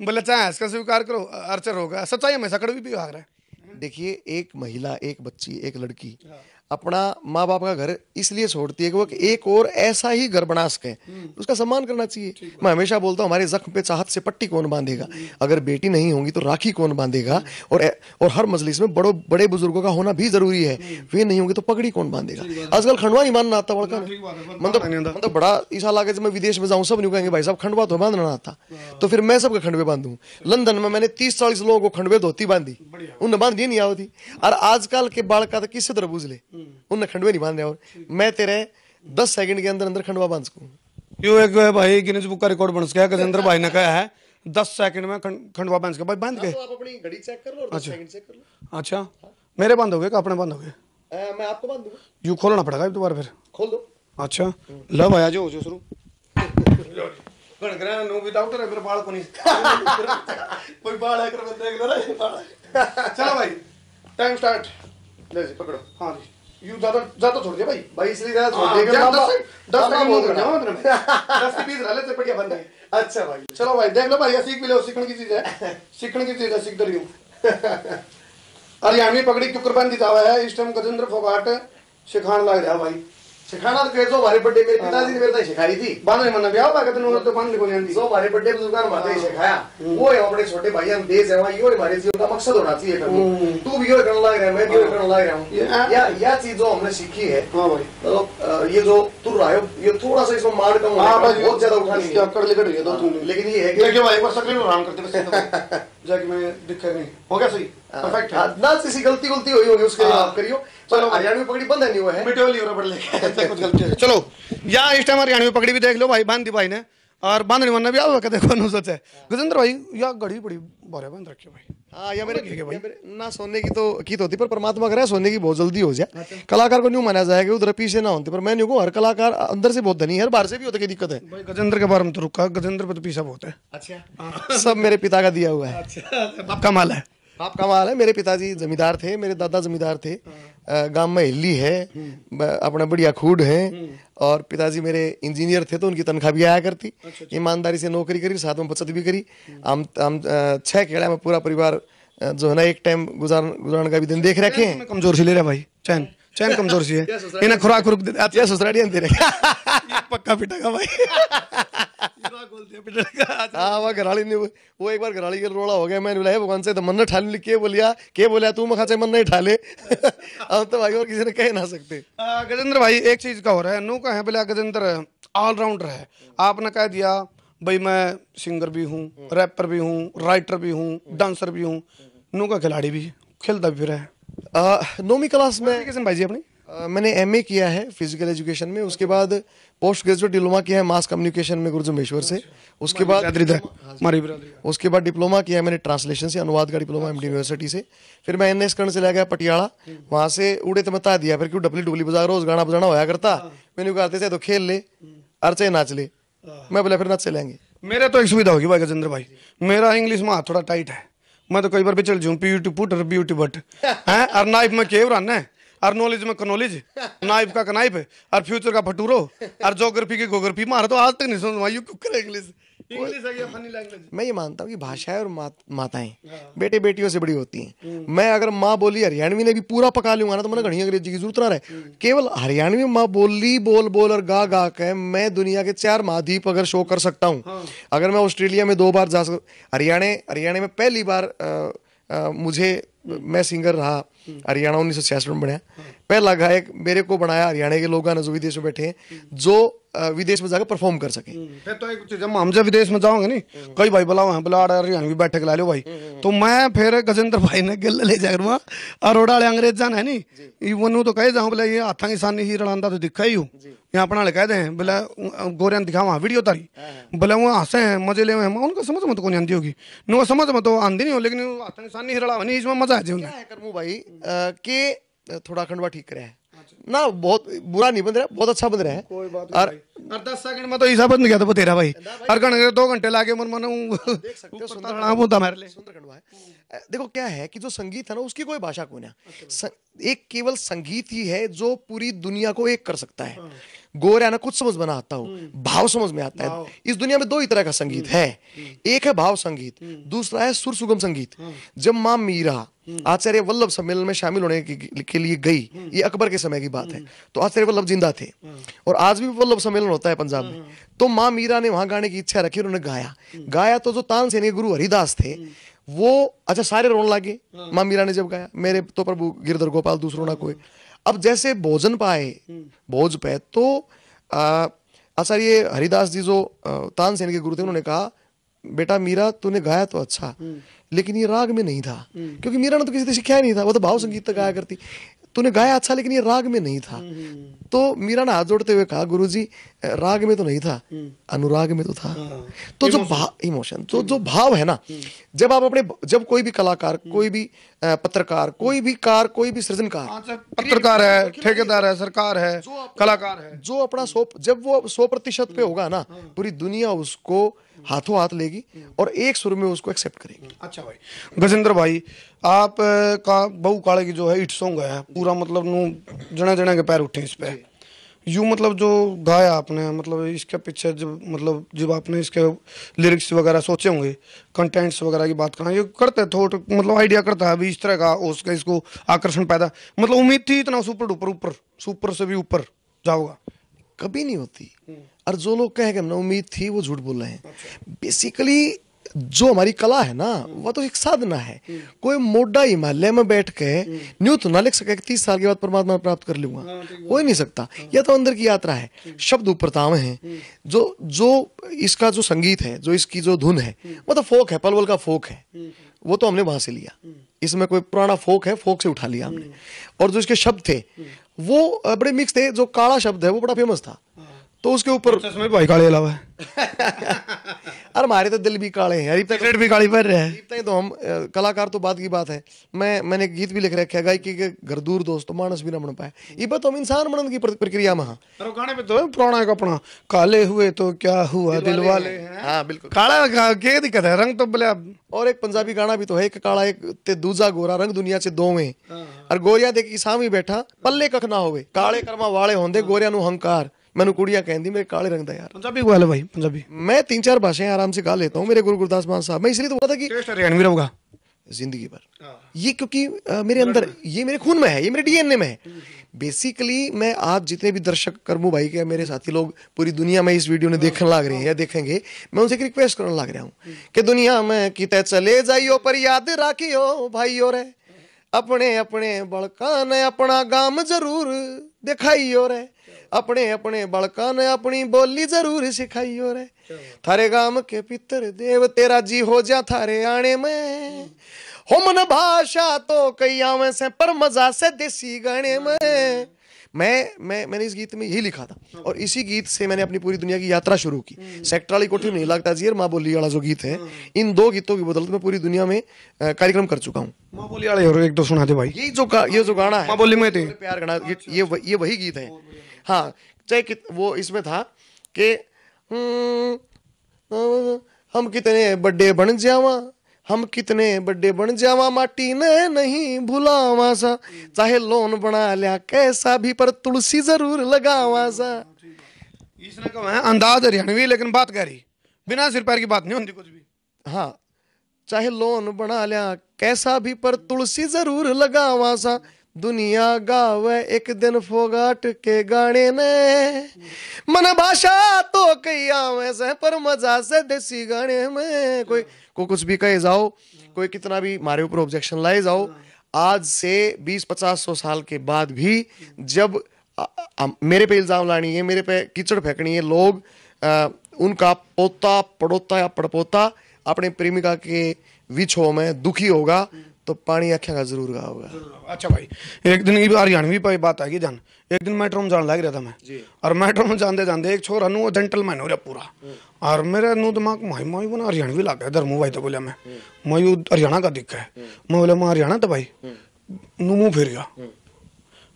बोले चाहे इसका स्वीकार करो अर्चर होगा सच्चाई हमेशा कड़वी भी आ रहा है देखिए एक महिला एक बच्ची एक लड़की हाँ। अपना माँ बाप का घर इसलिए छोड़ती है कि वो एक और ऐसा ही घर बना सके हम्म। उसका सम्मान करना चाहिए मैं हमेशा बोलता हूँ हमारे जख्म पे चाहत से पट्टी कौन बांधेगा हम्म। अगर बेटी नहीं होगी तो राखी कौन बांधेगा हम्म। और और हर मजलिस में बड़ो बड़े बुजुर्गों का होना भी जरूरी है वे नहीं होंगे तो पगड़ी कौन बांधेगा आजकल खंडवा नहीं मानना आता बड़का मतलब मतलब बड़ा ईसा लागे जब मैं विदेश में जाऊँ सब नहीं कहेंगे भाई साहब खंडवा तो बांधना आता हाँ। तो फिर मैं सबके खंडवे बांधू लंदन में मैंने तीस चालीस लोगों को खंडवे धोती बांधी उन्हें बांधनी नहीं आती और आजकल के बाल का तो किससे तरह ले उन खंडवे नहीं बांधे और मैं तेरे दस सेकंड के अंदर अंदर खंडवा बांध सकू क्यों एक भाई गिनेस बुक का रिकॉर्ड बन सके गजेंद्र भाई ने कहा है दस सेकंड में खंडवा बांध सके भाई बांध के हाँ, तो अच्छा।, अच्छा मेरे बंद हो गए अपने बंद हो गए मैं आपको बांध दूंगा यू खोलना पड़ेगा दोबारा फिर खोल दो अच्छा लव आया जो जो शुरू कोई चलो भाई टाइम स्टार्ट ले जी पकड़ो हाँ जी यू ज्यादा ज्यादा छोड़ दिया भाई भाई इसलिए ज्यादा छोड़ दिया कि दस दस बोल रहा गया मैं दस की बीस रहले से बढ़िया बन रही अच्छा भाई चलो भाई देख लो भाई सीख भी लो सीखने की चीज है सीखने की चीज है सीख तो अरे हरियाणवी पगड़ी क्यों कुर्बान दी जावा है इस टाइम गजेंद्र फोगाट सिखाने लग रहा भाई सिखाना तो जो भारी बर्थडे मेरे पिताजी ने मेरे ताई सिखाई थी बाद में मना ब्याह भागत ने तो पान लिखो नहीं जो भारी बर्थडे बुजुर्गान बातें सिखाया वो है अपने छोटे भाई हम देश है वहाँ योर भारी जीवन का मकसद होना चाहिए करना तू भी योर करने लग रहा है मैं भी योर करने लग रहा हूँ या या चीज जो हमने सीखी है मतलब ये जो तुर रहा हो ये थोड़ा सा इसमें मार कम बहुत ज्यादा उठानी है लेकिन ये है कि भाई पर सक्रिय राम करते जाके मैं दिक्कत नहीं हो गया सही परफेक्ट हाँ। है हाँ, ना किसी गलती गलती हुई होगी उसके लिए आप हाँ। करियो पर हरियाणा में पकड़ी बंद है नहीं हुआ है मिट्टी वाली हो रहा कुछ गलती चलो यहाँ इस टाइम हरियाणा में पकड़ी भी देख लो भाई बांधी भाई ने और बांधने वरना भी आवा कहते कौन सच गजेंद्र भाई या घड़ी बड़ी भरे बंद रखी भाई हाँ या मेरे ठीक है भाई ना सोने की तो की तो होती पर परमात्मा करे सोने की बहुत जल्दी हो जाए अच्छा। कलाकार को न्यू माना जाएगा उधर पीछे ना होती पर मैं न्यू को हर कलाकार अंदर से बहुत धनी है हर बाहर से भी होता की दिक्कत है भाई गजेंद्र के बारे में तो रुका गजेंद्र पे तो पीछा बहुत है अच्छा हाँ। सब मेरे पिता का दिया हुआ है आपका अच्छा, माल है आपका माल है मेरे पिताजी जमींदार थे मेरे दादा जमींदार थे हाँ। गांव में हिली है हम्म। अपना बढ़िया खूड है हम्म। और पिताजी मेरे इंजीनियर थे तो उनकी तनख्वाह भी आया करती अच्छा, अच्छा। ईमानदारी से नौकरी करी साथ में बचत भी करी हम हम छः खेड़ा में पूरा परिवार जो है ना एक टाइम गुजार गुजारने का भी दिन देख रखे हैं कमजोर सी ले रहा भाई चैन चैन कमजोर सी है इन्हें खुराक खुरुक आती है ससुराली दे रहे नाक पक्का पिटेगा भाई हाँ, वो एक बार के रोड़ा हो गया मैंने बोला भगवान से तो बोलिया के बोलिया तू मखा से मन नहीं ठाले अब तो भाई और किसी ने कह ना सकते गजेंद्र भाई एक चीज का हो रहा है नू का है गजेंद्र ऑलराउंडर है आपने कह दिया भाई मैं सिंगर भी हूँ रैपर भी हूँ राइटर भी हूँ डांसर भी हूँ नू का खिलाड़ी भी खेलता भी फिर है नौवीं क्लास में भाई जी अपनी मैंने एम किया है फिजिकल एजुकेशन में उसके बाद पोस्ट ग्रेजुएट डिप्लोमा किया है मास कम्युनिकेशन में गुरुजमेश्वर से उसके बाद हाँ उसके बाद डिप्लोमा किया है मैंने ट्रांसलेशन से अनुवाद का डिप्लोमा एम यूनिवर्सिटी से फिर मैं एन एस से लिया गया पटियाला वहाँ से उड़े तो बता दिया फिर क्यों डब्ली डुबली e बजा रोज गाना बजाना होया करता हाँ। मैंने कहा थे तो खेल ले अरचे हाँ। नाच ले मैं बोला फिर नाच से लेंगे मेरा तो एक सुविधा होगी भाई गजेंद्र भाई मेरा इंग्लिश में थोड़ा टाइट है मैं तो कई बार भी चल जाऊँ P U T put B but है और नाइफ में केव है और नॉलेज में कनॉलेज नाइफ का कनाइफ और फ्यूचर का भटूरो और जोग्राफी की गोग्राफी मार तो आज तक नहीं समझ आई करे इंग्लिश मैं ये मानता हूँ कि भाषाएं और मात, माताएं हाँ। बेटे बेटियों से बड़ी होती हैं हम्म। मैं अगर माँ बोली हरियाणवी ने भी पूरा पका लूंगा ना तो मैंने हम्म। घड़ी अंग्रेजी की जरूरत ना रहे हम्म। केवल हरियाणवी माँ बोली बोल बोल और गा गा के मैं दुनिया के चार महाद्वीप अगर शो कर सकता हूँ हाँ। अगर मैं ऑस्ट्रेलिया में दो बार जा सकता हरियाणा हरियाणा में पहली बार मुझे मैं सिंगर रहा हरियाणा उन्नीस सौ छियासठ में बनाया पहला गायक मेरे को बनाया हरियाणा के लोग नजुबी देश में बैठे हैं जो विदेश में जाकर परफॉर्म कर सके हम्म। तो एक चीज हम जब विदेश में जाओगे नहीं हम्म। कई भाई बुलाओ हैं बुला हरियाणा भी बैठक ला लो भाई हम्म, तो मैं फिर गजेंद्र भाई ने गिल ले जाकर वहाँ अरोड़ा वाले अंग्रेज जाना है नी वन तो कहे जाओ बोला ये हाथा की सानी ही रड़ांदा तो दिखा ही हूँ यहाँ अपना कह दे बोले गोरिया दिखा वहाँ वीडियो तारी हाँ, हाँ। बोले वहाँ हंसे हैं मजे ले हुए हैं उनका समझ मत तो को नहीं होगी नो समझ मत वो आंदी नहीं हो लेकिन हाथा की सानी ही रड़ा नहीं इसमें मजा आ जाए भाई के थोड़ा खंडवा ठीक रहे है ना बहुत बुरा नहीं बंद रहा बहुत अच्छा बंद रहा है कोई बात और और दस सेकंड में तो ईसा बंद गया था बतेरा भाई हर घंटे दो घंटे लागे मन मन होता मेरे देखो क्या है कि जो संगीत है ना उसकी कोई भाषा को ना अच्छा। एक केवल संगीत ही है जो पूरी दुनिया को एक कर सकता है हाँ। है ना कुछ समझ में आता हूँ हम्म। भाव समझ में आता है इस दुनिया में दो ही तरह का संगीत हम्म। है हम्म। एक है भाव संगीत दूसरा है सुर सुगम संगीत जब माँ मीरा आचार्य वल्लभ सम्मेलन में शामिल होने के, लिए गई ये अकबर के समय की बात है तो आचार्य वल्लभ जिंदा थे और आज भी वल्लभ सम्मेलन होता है पंजाब में तो माँ मीरा ने वहां गाने की इच्छा रखी उन्होंने गाया गाया तो जो तान सेने गुरु हरिदास थे वो अच्छा सारे रोने लगे हाँ। माँ मीरा ने जब गाया मेरे तो प्रभु गिरधर गोपाल दूसरों ना हाँ। कोई अब जैसे भोजन पाए हम्म। भोज पे तो अच्छा ये हरिदास जी जो तानसेन के गुरु थे उन्होंने कहा बेटा मीरा तूने गाया तो अच्छा हम्म। लेकिन ये राग में नहीं था हम्म। क्योंकि मीरा ने तो किसी से सीखा ही नहीं था वो तो भाव संगीत तक गाया करती तूने गाया अच्छा लेकिन ये राग में नहीं था हम्म, हम्म। तो मीरा ने हाथ जोड़ते हुए कहा गुरु जी राग में तो नहीं था हम्म। अनुराग में तो था हाँ, तो जो भाव इमोशन तो जो भाव है ना जब आप अपने जब कोई भी कलाकार कोई भी पत्रकार कोई भी कार कोई भी सृजनकार हाँ, पत्रकार है ठेकेदार है सरकार है कलाकार है हाँ। जो अपना सो जब वो सौ प्रतिशत पे होगा ना पूरी दुनिया उसको हाथों हाथ लेगी और एक सुर में उसको एक्सेप्ट करेगी अच्छा भाई गजेंद्र भाई आप का बहु काले की जो है इट सॉन्ग है पूरा मतलब नू जने जने के पैर उठे इस पे यू मतलब जो गाया आपने मतलब इसके पीछे जब मतलब जब आपने इसके लिरिक्स वगैरह सोचे होंगे कंटेंट्स वगैरह की बात करना ये करते थोट मतलब आइडिया करता है अभी इस तरह का उसका इसको आकर्षण पैदा मतलब उम्मीद थी इतना सुपर डुपर ऊपर सुपर से भी ऊपर जाओगा कभी नहीं होती हम्म। और जो लोग कि हमने उम्मीद थी वो झूठ बोल रहे हैं बेसिकली अच्छा। जो हमारी कला है ना हम्म। वह तो एक साधना है हम्म। कोई मोडा हिमालय में बैठ के न्यू तो ना लिख सके तीस साल के बाद परमात्मा प्राप्त कर लूंगा हाँ, कोई नहीं सकता हाँ। यह तो अंदर की यात्रा है शब्द उपरताव है जो जो इसका जो संगीत है जो इसकी जो धुन है वो तो फोक है पलवल का फोक है वो तो हमने वहां से लिया इसमें कोई पुराना फोक है फोक से उठा लिया हमने और जो इसके शब्द थे वो बड़े मिक्स थे जो काला शब्द है वो बड़ा फेमस था तो उसके ऊपर समीर तो भाई काले अलावा है अरे हमारे तो दिल भी काले हैं अभी तक रेट भी काली पहन रहे हैं अभी तक तो हम कलाकार तो बात की बात है मैं मैंने गीत भी लिख रखे है गायकी के घर दूर दोस्त तो मानस भी ना बन पाए ये बात तो हम इंसान बनने की प्रक्रिया में हाँ गाने पे तो पुराना का अपना काले हुए तो क्या हुआ दिल वाले हाँ बिल्कुल काला क्या दिक्कत है रंग तो बोले और एक पंजाबी गाना भी तो है एक काला एक ते दूजा गोरा रंग दुनिया से दो में और गोरिया देखी सामी बैठा पल्ले कख ना होवे काले कर्मा वाले होंगे गोरिया नु हंकार मैं कुड़िया ਕਹਿੰਦੀ ਮੇਰੇ ਕਾਲੇ ਰੰਗ ਦਾ यार पंजाबी को भाई पंजाबी मैं तीन चार भाषाएं आराम से गा लेता हूँ मेरे गुरु गुरदास मान साहब मैं इसलिए तो बोला था कि टेस्ट हरियाणवी जिंदगी भर हाँ। ये क्योंकि आ, मेरे अंदर ये मेरे खून में है ये मेरे डीएनए में है बेसिकली मैं आप जितने भी दर्शक कर्मू भाई के मेरे साथी लोग पूरी दुनिया में इस वीडियो ने देखने लग रहे हैं या देखेंगे मैं उनसे एक रिक्वेस्ट करने लग रहा हूँ कि दुनिया में कित चले जाइयो पर याद राखियो भाई और अपने अपने बड़का ने अपना गाम जरूर दिखाई और है अपने अपने बड़का ने अपनी बोली जरूर सिखाई हो रे थारे गाम के पितर देव तेरा जी हो जा थारे आने में होमन भाषा तो कई आवे से पर मजा से देसी गाने में मैं मैं मैंने इस गीत में यही लिखा था और इसी गीत से मैंने अपनी पूरी दुनिया की यात्रा शुरू की सेक्टर वाली कोठी नहीं लगता जी माँ बोली वाला जो गीत है इन दो गीतों की बदलते मैं पूरी दुनिया में कार्यक्रम कर चुका हूँ माँ बोली वाले एक दो सुना दे भाई ये जो ये जो गाना है माँ बोली में थे प्यार गाना ये ये वही गीत है हाँ चाहे वो इसमें था कि हम्म, हम कितने बड़े बन जावा हम कितने बड़े बन जावा माटी ने नहीं भुलावा सा चाहे लोन बना लिया कैसा भी पर तुलसी जरूर लगावा सा इसने कहा है अंदाज हरियाणवी लेकिन बात करी बिना सिर पैर की बात नहीं होती कुछ भी हाँ चाहे लोन बना लिया कैसा भी पर तुलसी जरूर लगावा सा दुनिया गावे एक दिन फोगाट के गाने ने मन भाषा तो कई आवे से पर मजा से देसी गाने में कोई को कुछ भी कहे जाओ कोई कितना भी मारे ऊपर ऑब्जेक्शन लाए जाओ आज से 20 पचास सौ साल के बाद भी जब आ, आ, आ, मेरे पे इल्ज़ाम लानी है मेरे पे कीचड़ फेंकनी है लोग आ, उनका पोता पड़ोता या पड़पोता अपने प्रेमिका के विछो में दुखी होगा तो पानी आख्या का जरूर गा होगा अच्छा भाई एक दिन की हरियाणवी भाई बात आएगी जान एक दिन मेट्रो में जान लग रहा था मैं और मेट्रो में जाते जाते एक छोरा नू मैन हो रहा पूरा हम्म। और मेरे नू दिमाग माई माई वो ना हरियाणवी लाग गया धर्मू भाई तो बोलिया मैं माई हम्म। हरियाणा का दिखा है हम्म। मैं बोला मैं हरियाणा था तो भाई नू मुँह फिर गया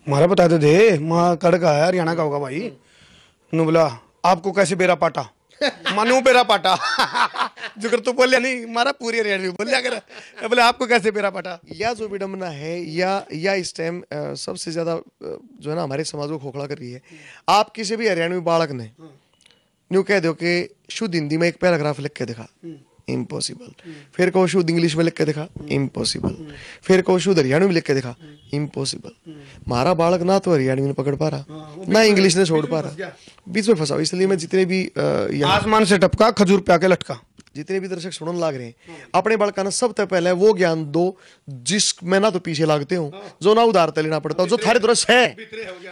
मारा बता दे माँ कड़ का है हरियाणा का होगा भाई नू बोला आपको कैसे बेरा पाटा मनु बेरा पाटा जुकर तो बोलिया नहीं मारा पूरी हरियाणवी बोलिया कर बोले आपको कैसे बेरा पाटा या जो विडम्बना है या या इस टाइम सबसे ज्यादा जो है ना हमारे समाज को खोखला कर रही है आप किसी भी हरियाणवी बालक ने न्यू कह दो कि शुद्ध हिंदी में एक पैराग्राफ लिख के दिखा इम्पॉसिबल फिर कहो शब्द इंग्लिश में लिख के दिखा इम्पॉसिबल फिर कहो शब्द हरियाणवी में लिख के दिखा इम्पॉसिबल मारा बालक ना तो हरियाणवी ने पकड़ पा रहा ना तो इंग्लिश ने छोड़ पा रहा बीच में फंसा इसलिए मैं जितने भी आसमान से टपका खजूर पे आके लटका जितने भी दर्शक सुनन लाग रहे हैं अपने बालकान ने सबसे पहले वो ज्ञान दो जिस मैं ना तो पीछे लागते हूँ हाँ। जो ना उदारता लेना पड़ता हूँ जो थारे दुरस है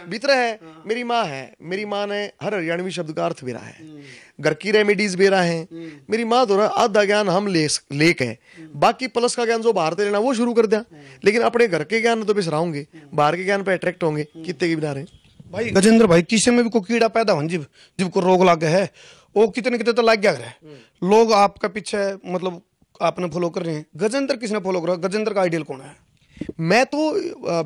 भीतर है हाँ। मेरी माँ है मेरी माँ ने हर हरियाणवी शब्द का अर्थ बेरा है हम्म। घर की रेमेडीज बेरा है हम्म। मेरी माँ द्वारा आधा ज्ञान हम ले लेक है हम्म। बाकी प्लस का ज्ञान जो बाहर से लेना वो शुरू कर दिया लेकिन अपने घर के ज्ञान तो बिसराऊंगे बाहर के ज्ञान पर अट्रैक्ट होंगे कितने के बिना रहे भाई गजेंद्र भाई किसी में भी कोई कीड़ा पैदा हो जब जब को रोग लग गया है वो कितने कितने तो लाइक गया कर है हम्म। लोग आपका पीछे मतलब आपने फॉलो कर रहे हैं गजेंद्र किसने फॉलो करा गजेंद्र का आइडियल कौन है मैं तो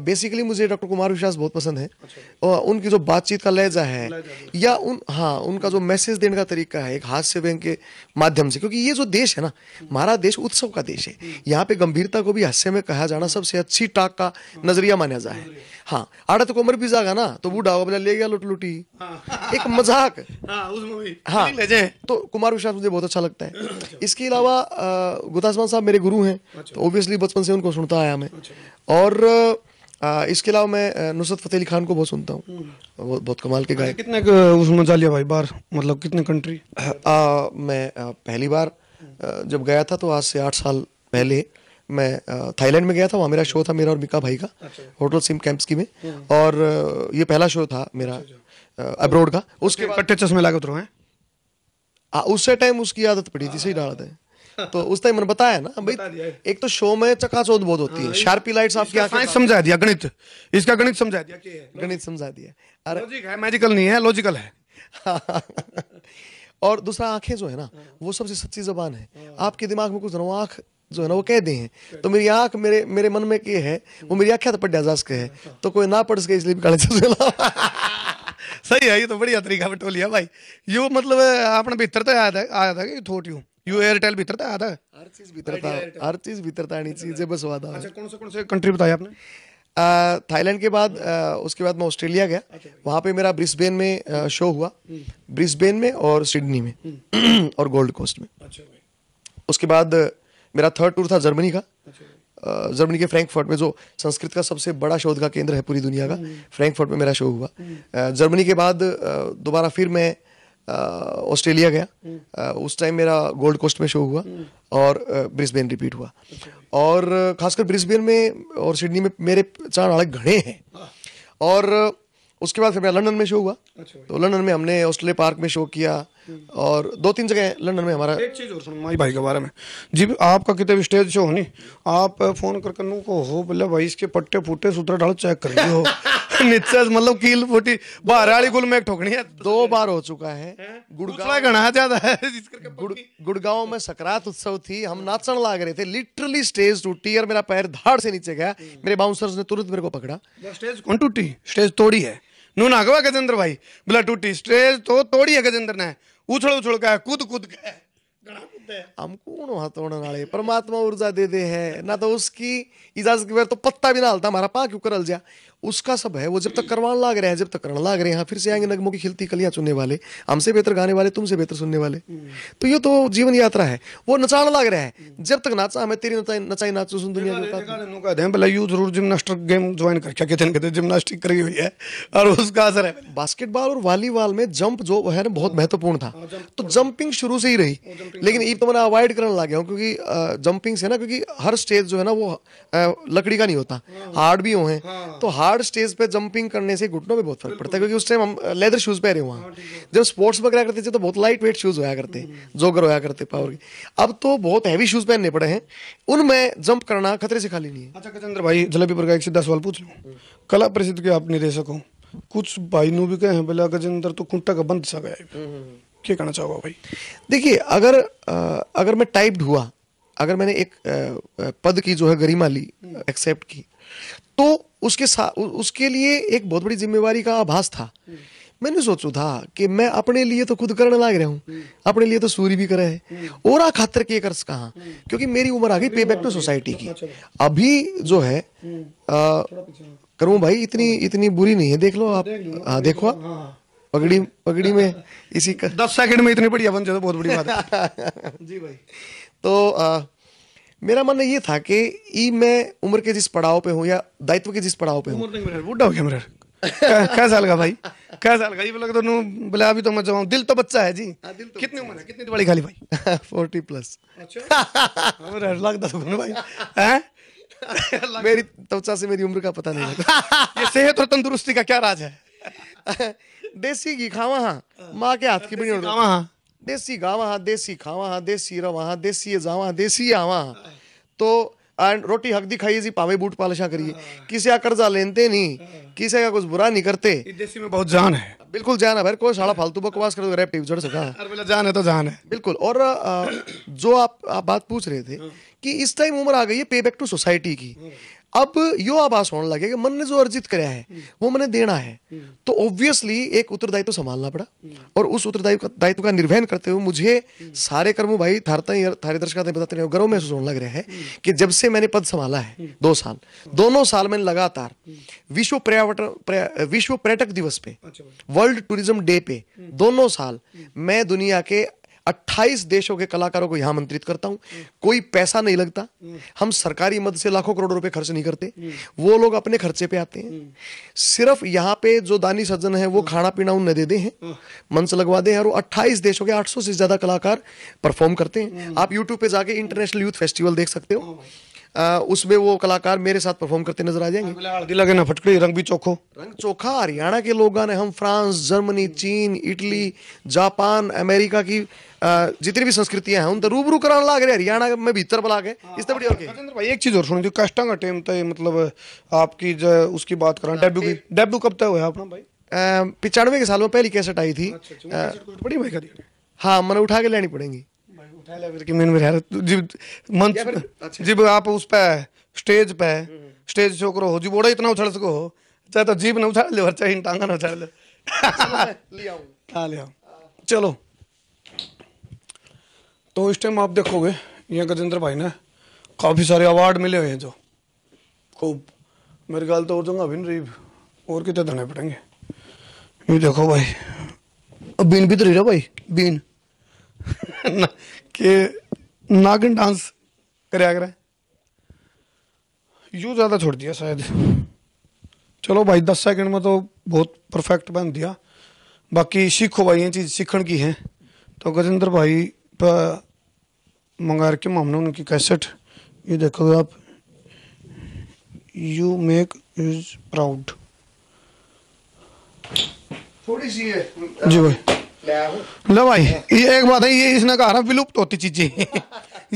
बेसिकली मुझे डॉक्टर कुमार विश्वास बहुत पसंद है अच्छा। उनकी जो बातचीत का लहजा है या उन हाँ उनका जो मैसेज देने का तरीका है एक हाथ से बैंक के माध्यम से क्योंकि ये जो देश है ना हमारा देश उत्सव का देश है हम्म। यहाँ पे गंभीरता को भी हास्य में कहा जाना सबसे अच्छी टाक का हम्म। नजरिया माना जाए हाँ आड़त को उम्र भी जागा ना तो बूढ़ा हुआ बोला ले गया लुट लुटी हाँ। एक मजाक हाँ, हाँ। तो कुमार विश्वास मुझे बहुत अच्छा लगता है अच्छा। इसके अलावा गुदासमान साहब मेरे गुरु हैं अच्छा। तो ओबियसली बचपन से उनको सुनता आया मैं अच्छा। और आ, इसके अलावा मैं नुसरत फतेह अली खान को बहुत सुनता हूँ हम्म। बहुत बहुत कमाल के गायक कितने उसमें जा लिया भाई बार मतलब कितने कंट्री आ, मैं आ, पहली बार जब गया था तो आज से आठ साल पहले मैं थाईलैंड में गया था वहाँ मेरा शो था मेरा और मिका भाई का अच्छा। होटल सिम कैंप्स की में हम्म। और ये पहला शो था मेरा अब्रोड अच्छा, का उसके कट्टे चश्मे लगा उतरो हैं उससे टाइम उसकी आदत पड़ी थी सही डाल दें तो उस टाइम मैंने बताया ना भाई एक तो शो में चकाचौंध बहुत होती है शार्पी लाइट्स आपके आंखें समझा दिया गणित इसका गणित समझा दिया गणित समझा दिया अरे लॉजिक है मैजिकल नहीं है लॉजिकल है और दूसरा आंखें जो है ना हाँ। वो सबसे सच्ची जबान है हाँ। आपके दिमाग में कुछ आंख जो है ना वो कह दे हैं तो मेरी आंख मेरे मेरे मन में के है वो मेरी आंखें तो पड्डा जास के है हाँ। तो कोई ना पढ़ सके इसलिए गाड़ी सही है ये तो बढ़िया तरीका बटोलिया भाई यू मतलब आपने भीतर तो आया था आया था कि थोट यू यू एयरटेल भीतर था आधा हर चीज भीतर था हर चीज भीतर था यानी अच्छा, चीजें बस वादा अच्छा कौन से कौन से कंट्री बताया आपने थाईलैंड के बाद उसके बाद मैं ऑस्ट्रेलिया गया अच्छा, अच्छा। वहाँ पे मेरा ब्रिस्बेन में शो हुआ हम्म। ब्रिस्बेन में और सिडनी में हम्म। और गोल्ड कोस्ट में उसके बाद मेरा थर्ड टूर था जर्मनी का जर्मनी के फ्रैंकफर्ट में जो संस्कृत का सबसे बड़ा शोध का केंद्र है पूरी दुनिया का हम्म। फ्रैंकफर्ट में मेरा शो हुआ जर्मनी के बाद दोबारा फिर मैं ऑस्ट्रेलिया गया उस टाइम मेरा गोल्ड कोस्ट में शो हुआ और ब्रिस्बेन रिपीट हुआ और खासकर ब्रिस्बेन में और सिडनी में मेरे चार अड़क घड़े हैं और उसके बाद फिर मेरा लंदन में शो हुआ अच्छा। तो लंदन में हमने ऑस्ट्रेलिया पार्क में शो किया और दो तीन जगह लंदन में हमारा एक चीज़ और सुनो माई भाई के बारे में जी आपका कितने भी स्टेज शो हो नहीं आप फ़ोन कर कन्नू को हो बोले भाई इसके पट्टे फूटे सूत्र डाल चेक कर लियो मतलब कील फूटी बाहर वाली गुल में एक ठोकनी है दो बार हो चुका है गुड़गांव गणा ज्यादा है गुड़गांव में सकरात उत्सव थी हम नाचन लाग रहे थे लिटरली स्टेज टूटी और मेरा पैर धाड़ से नीचे गया हम्म। मेरे बाउंसर्स ने तुरंत मेरे को पकड़ा स्टेज कौन हम्म। टूटी स्टेज तोड़ी है नू नागवा गजेंद्र भाई बोला टूटी स्टेज तो तोड़ी है गजेंद्र ने उछल उछल का कूद कूद का है हम कौन हाथ होने वाले परमात्मा ऊर्जा दे दे है ना तो उसकी इजाजत के बगैर तो पत्ता भी ना हलता हमारा पा क्यों करल जा उसका सब है वो जब तक करवान लाग रहे हैं जब तक करण लाग रहे हैं फिर से आएंगे नगमों की खिलती कलियां चुनने वाले हमसे बेहतर गाने वाले तुमसे बेहतर सुनने वाले तो ये तो जीवन यात्रा है वो नचान लाग रहे हैं जब तक नाचा हमें तेरी नचाई नचाई नाचो सुन दुनिया भले यू जरूर जिमनास्टिक गेम ज्वाइन कर क्या कहते हैं जिमनास्टिक करी हुई है और उसका असर है बास्केटबॉल और वॉलीबॉल में जंप जो है ना बहुत महत्वपूर्ण था हाँ, तो जंपिंग शुरू से ही रही हाँ, लेकिन करीब तो मैंने अवॉइड करने लगे हूँ क्योंकि जंपिंग से ना क्योंकि हर स्टेज जो है ना वो लकड़ी का नहीं होता हार्ड भी हो हैं हाँ। तो हार्ड स्टेज पे जंपिंग करने से घुटनों पे बहुत फर्क पड़ता है क्योंकि उस टाइम हम लेदर शूज़ पहरे हुआ जब स्पोर्ट्स वगैरह करते थे तो बहुत लाइट वेट शूज़ होया करते जोगर होया करते पावर के अब तो बहुत हैवी शूज़ पहनने पड़े हैं उनमें जंप करना खतरे से खाली नहीं है अच्छा गजेंद्र भाई जलेबीपुर का एक सीधा सवाल पूछ लूँ कला प्रसिद्ध के आप निदेशक हो कुछ भाई भी कहे हैं बोले गजेंद्र तो कुंटा का बंद सा गया हम्म, हम्म, हम्म। क्या कहना चाहोगा भाई देखिए अगर अगर मैं टाइप्ड हुआ अगर मैंने एक पद की जो है गरिमा ली एक्सेप्ट की तो उसके साथ उसके लिए एक बहुत बड़ी जिम्मेवारी का आभास था मैंने सोचो था कि मैं अपने लिए तो खुद करने लाग रहा हूँ अपने लिए तो सूर्य भी करे है और आ खातर के कर्ज कहा क्योंकि मेरी उम्र आ गई पे बैक टू सोसाइटी की हाँ, अभी जो है हम्म। करूँ भाई इतनी हाँ। इतनी बुरी नहीं है देख लो आप हाँ देखो आप हाँ, पगड़ी पगड़ी में इसी का दस सेकंड में इतनी बढ़िया बन जाए तो बहुत बड़ी बात है जी भाई तो आ, मेरा मानना ये था कि ई मैं उम्र के जिस पड़ाव पे हूँ या दायित्व के जिस पड़ाव पे हूँ बुढ़ा हो गया मेरा क्या साल का भाई क्या साल का ये बोला तो नू बोला अभी तो मैं जाऊँ दिल तो बच्चा है जी आ, हाँ, दिल तो कितनी उम्र है कितनी दिवाली खाली भाई फोर्टी प्लस अच्छा हाँ, लगता था तो भाई हैं मेरी त्वचा से मेरी उम्र का पता नहीं लगता सेहत और तंदुरुस्ती का क्या राज है देसी घी खावा हाँ माँ के हाथ की भी नहीं हाँ देसी गावा हाँ देसी खावा हाँ देसी रवा हाँ देसी जावा हाँ देसी आवा हाँ तो एंड रोटी हक दी खाइए जी पावे बूट पालशा करिए किसी का कर्जा लेते नहीं किसी का कुछ बुरा नहीं करते देसी में बहुत जान है बिल्कुल जान है भाई कोई साला फालतू बकवास कर जड़ तो सका जान है तो जान है बिल्कुल और जो आप आप बात पूछ रहे थे हाँ। कि इस टाइम उम्र आ गई है पे बैक टू सोसाइटी की अब यो आभास होने लगे कि मन ने जो अर्जित कराया है वो मैंने देना है तो ऑब्वियसली एक उत्तरदायित्व तो संभालना पड़ा और उस उत्तरदायित्व का दायित्व का निर्वहन करते हुए मुझे सारे कर्म भाई थारता थारे दर्शक बताते रहे गर्व महसूस होने लग रहा है कि जब से मैंने पद संभाला है दो साल दोनों साल मैंने लगातार विश्व पर्यावरण विश्व पर्यटक दिवस पे वर्ल्ड टूरिज्म डे पे दोनों साल मैं दुनिया के अट्ठाईस देशों के कलाकारों को यहां आमंत्रित करता हूं कोई पैसा नहीं लगता हम सरकारी मद से लाखों करोड़ रुपए खर्च नहीं करते वो लोग अपने खर्चे पे आते हैं सिर्फ यहाँ पे जो दानी सज्जन है वो खाना पीना उन्हें दे दे हैं मंच लगवा दे हैं और अट्ठाईस देशों के आठ से ज्यादा कलाकार परफॉर्म करते हैं आप यूट्यूब पे जाके इंटरनेशनल यूथ फेस्टिवल देख सकते हो उसमें वो कलाकार मेरे साथ परफॉर्म करते नजर आ जाएंगे लगे ना फटकड़ी रंग भी चोखो रंग चोखा हरियाणा के लोग ने हम फ्रांस जर्मनी चीन इटली जापान अमेरिका की जितनी भी संस्कृतियां हैं उन रूबरू कराने लाग रहे हरियाणा में भीतर बला के हाँ, इस तरह बढ़िया भाई एक चीज और सुनी थी कष्टा का टाइम था मतलब आपकी उसकी बात करा डेब्यू की डेब्यू कब तक हुआ अपना भाई पिचानवे के साल में पहली कैसेट आई थी बड़ी अच्छा, अच्छा, भाई हाँ मैंने उठा के लेनी पड़ेगी कि मैंने मंच अच्छा। आप उस पे स्टेज पे हम्म, हम्म। स्टेज शो करो इतना उछाल सको चाहे तो ना टांगा ना ले आओ हाँ, चलो तो इस टाइम आप देखोगे यहाँ गजेंद्र भाई ने काफ़ी सारे अवार्ड मिले हुए हैं जो खूब मेरी ख्याल तो अभिन और कितने धने पड़ेंगे ये देखो भाई बीन भी तो रही रहा भाई बीन कि नागन डांस कराया करें यू ज़्यादा छोड़ दिया शायद चलो भाई दस सेकंड में तो बहुत परफेक्ट बन दिया बाकी सीखो भाई ये चीज़ सीखने की है तो गजेंद्र भाई मंगा रखे मामले उनकी कैसेट ये देखोगे आप यू मेक इज प्राउड थोड़ी सी है जी भाई लो भाई ये एक बात है ये इसने कहा ना विलुप्त होती चीजें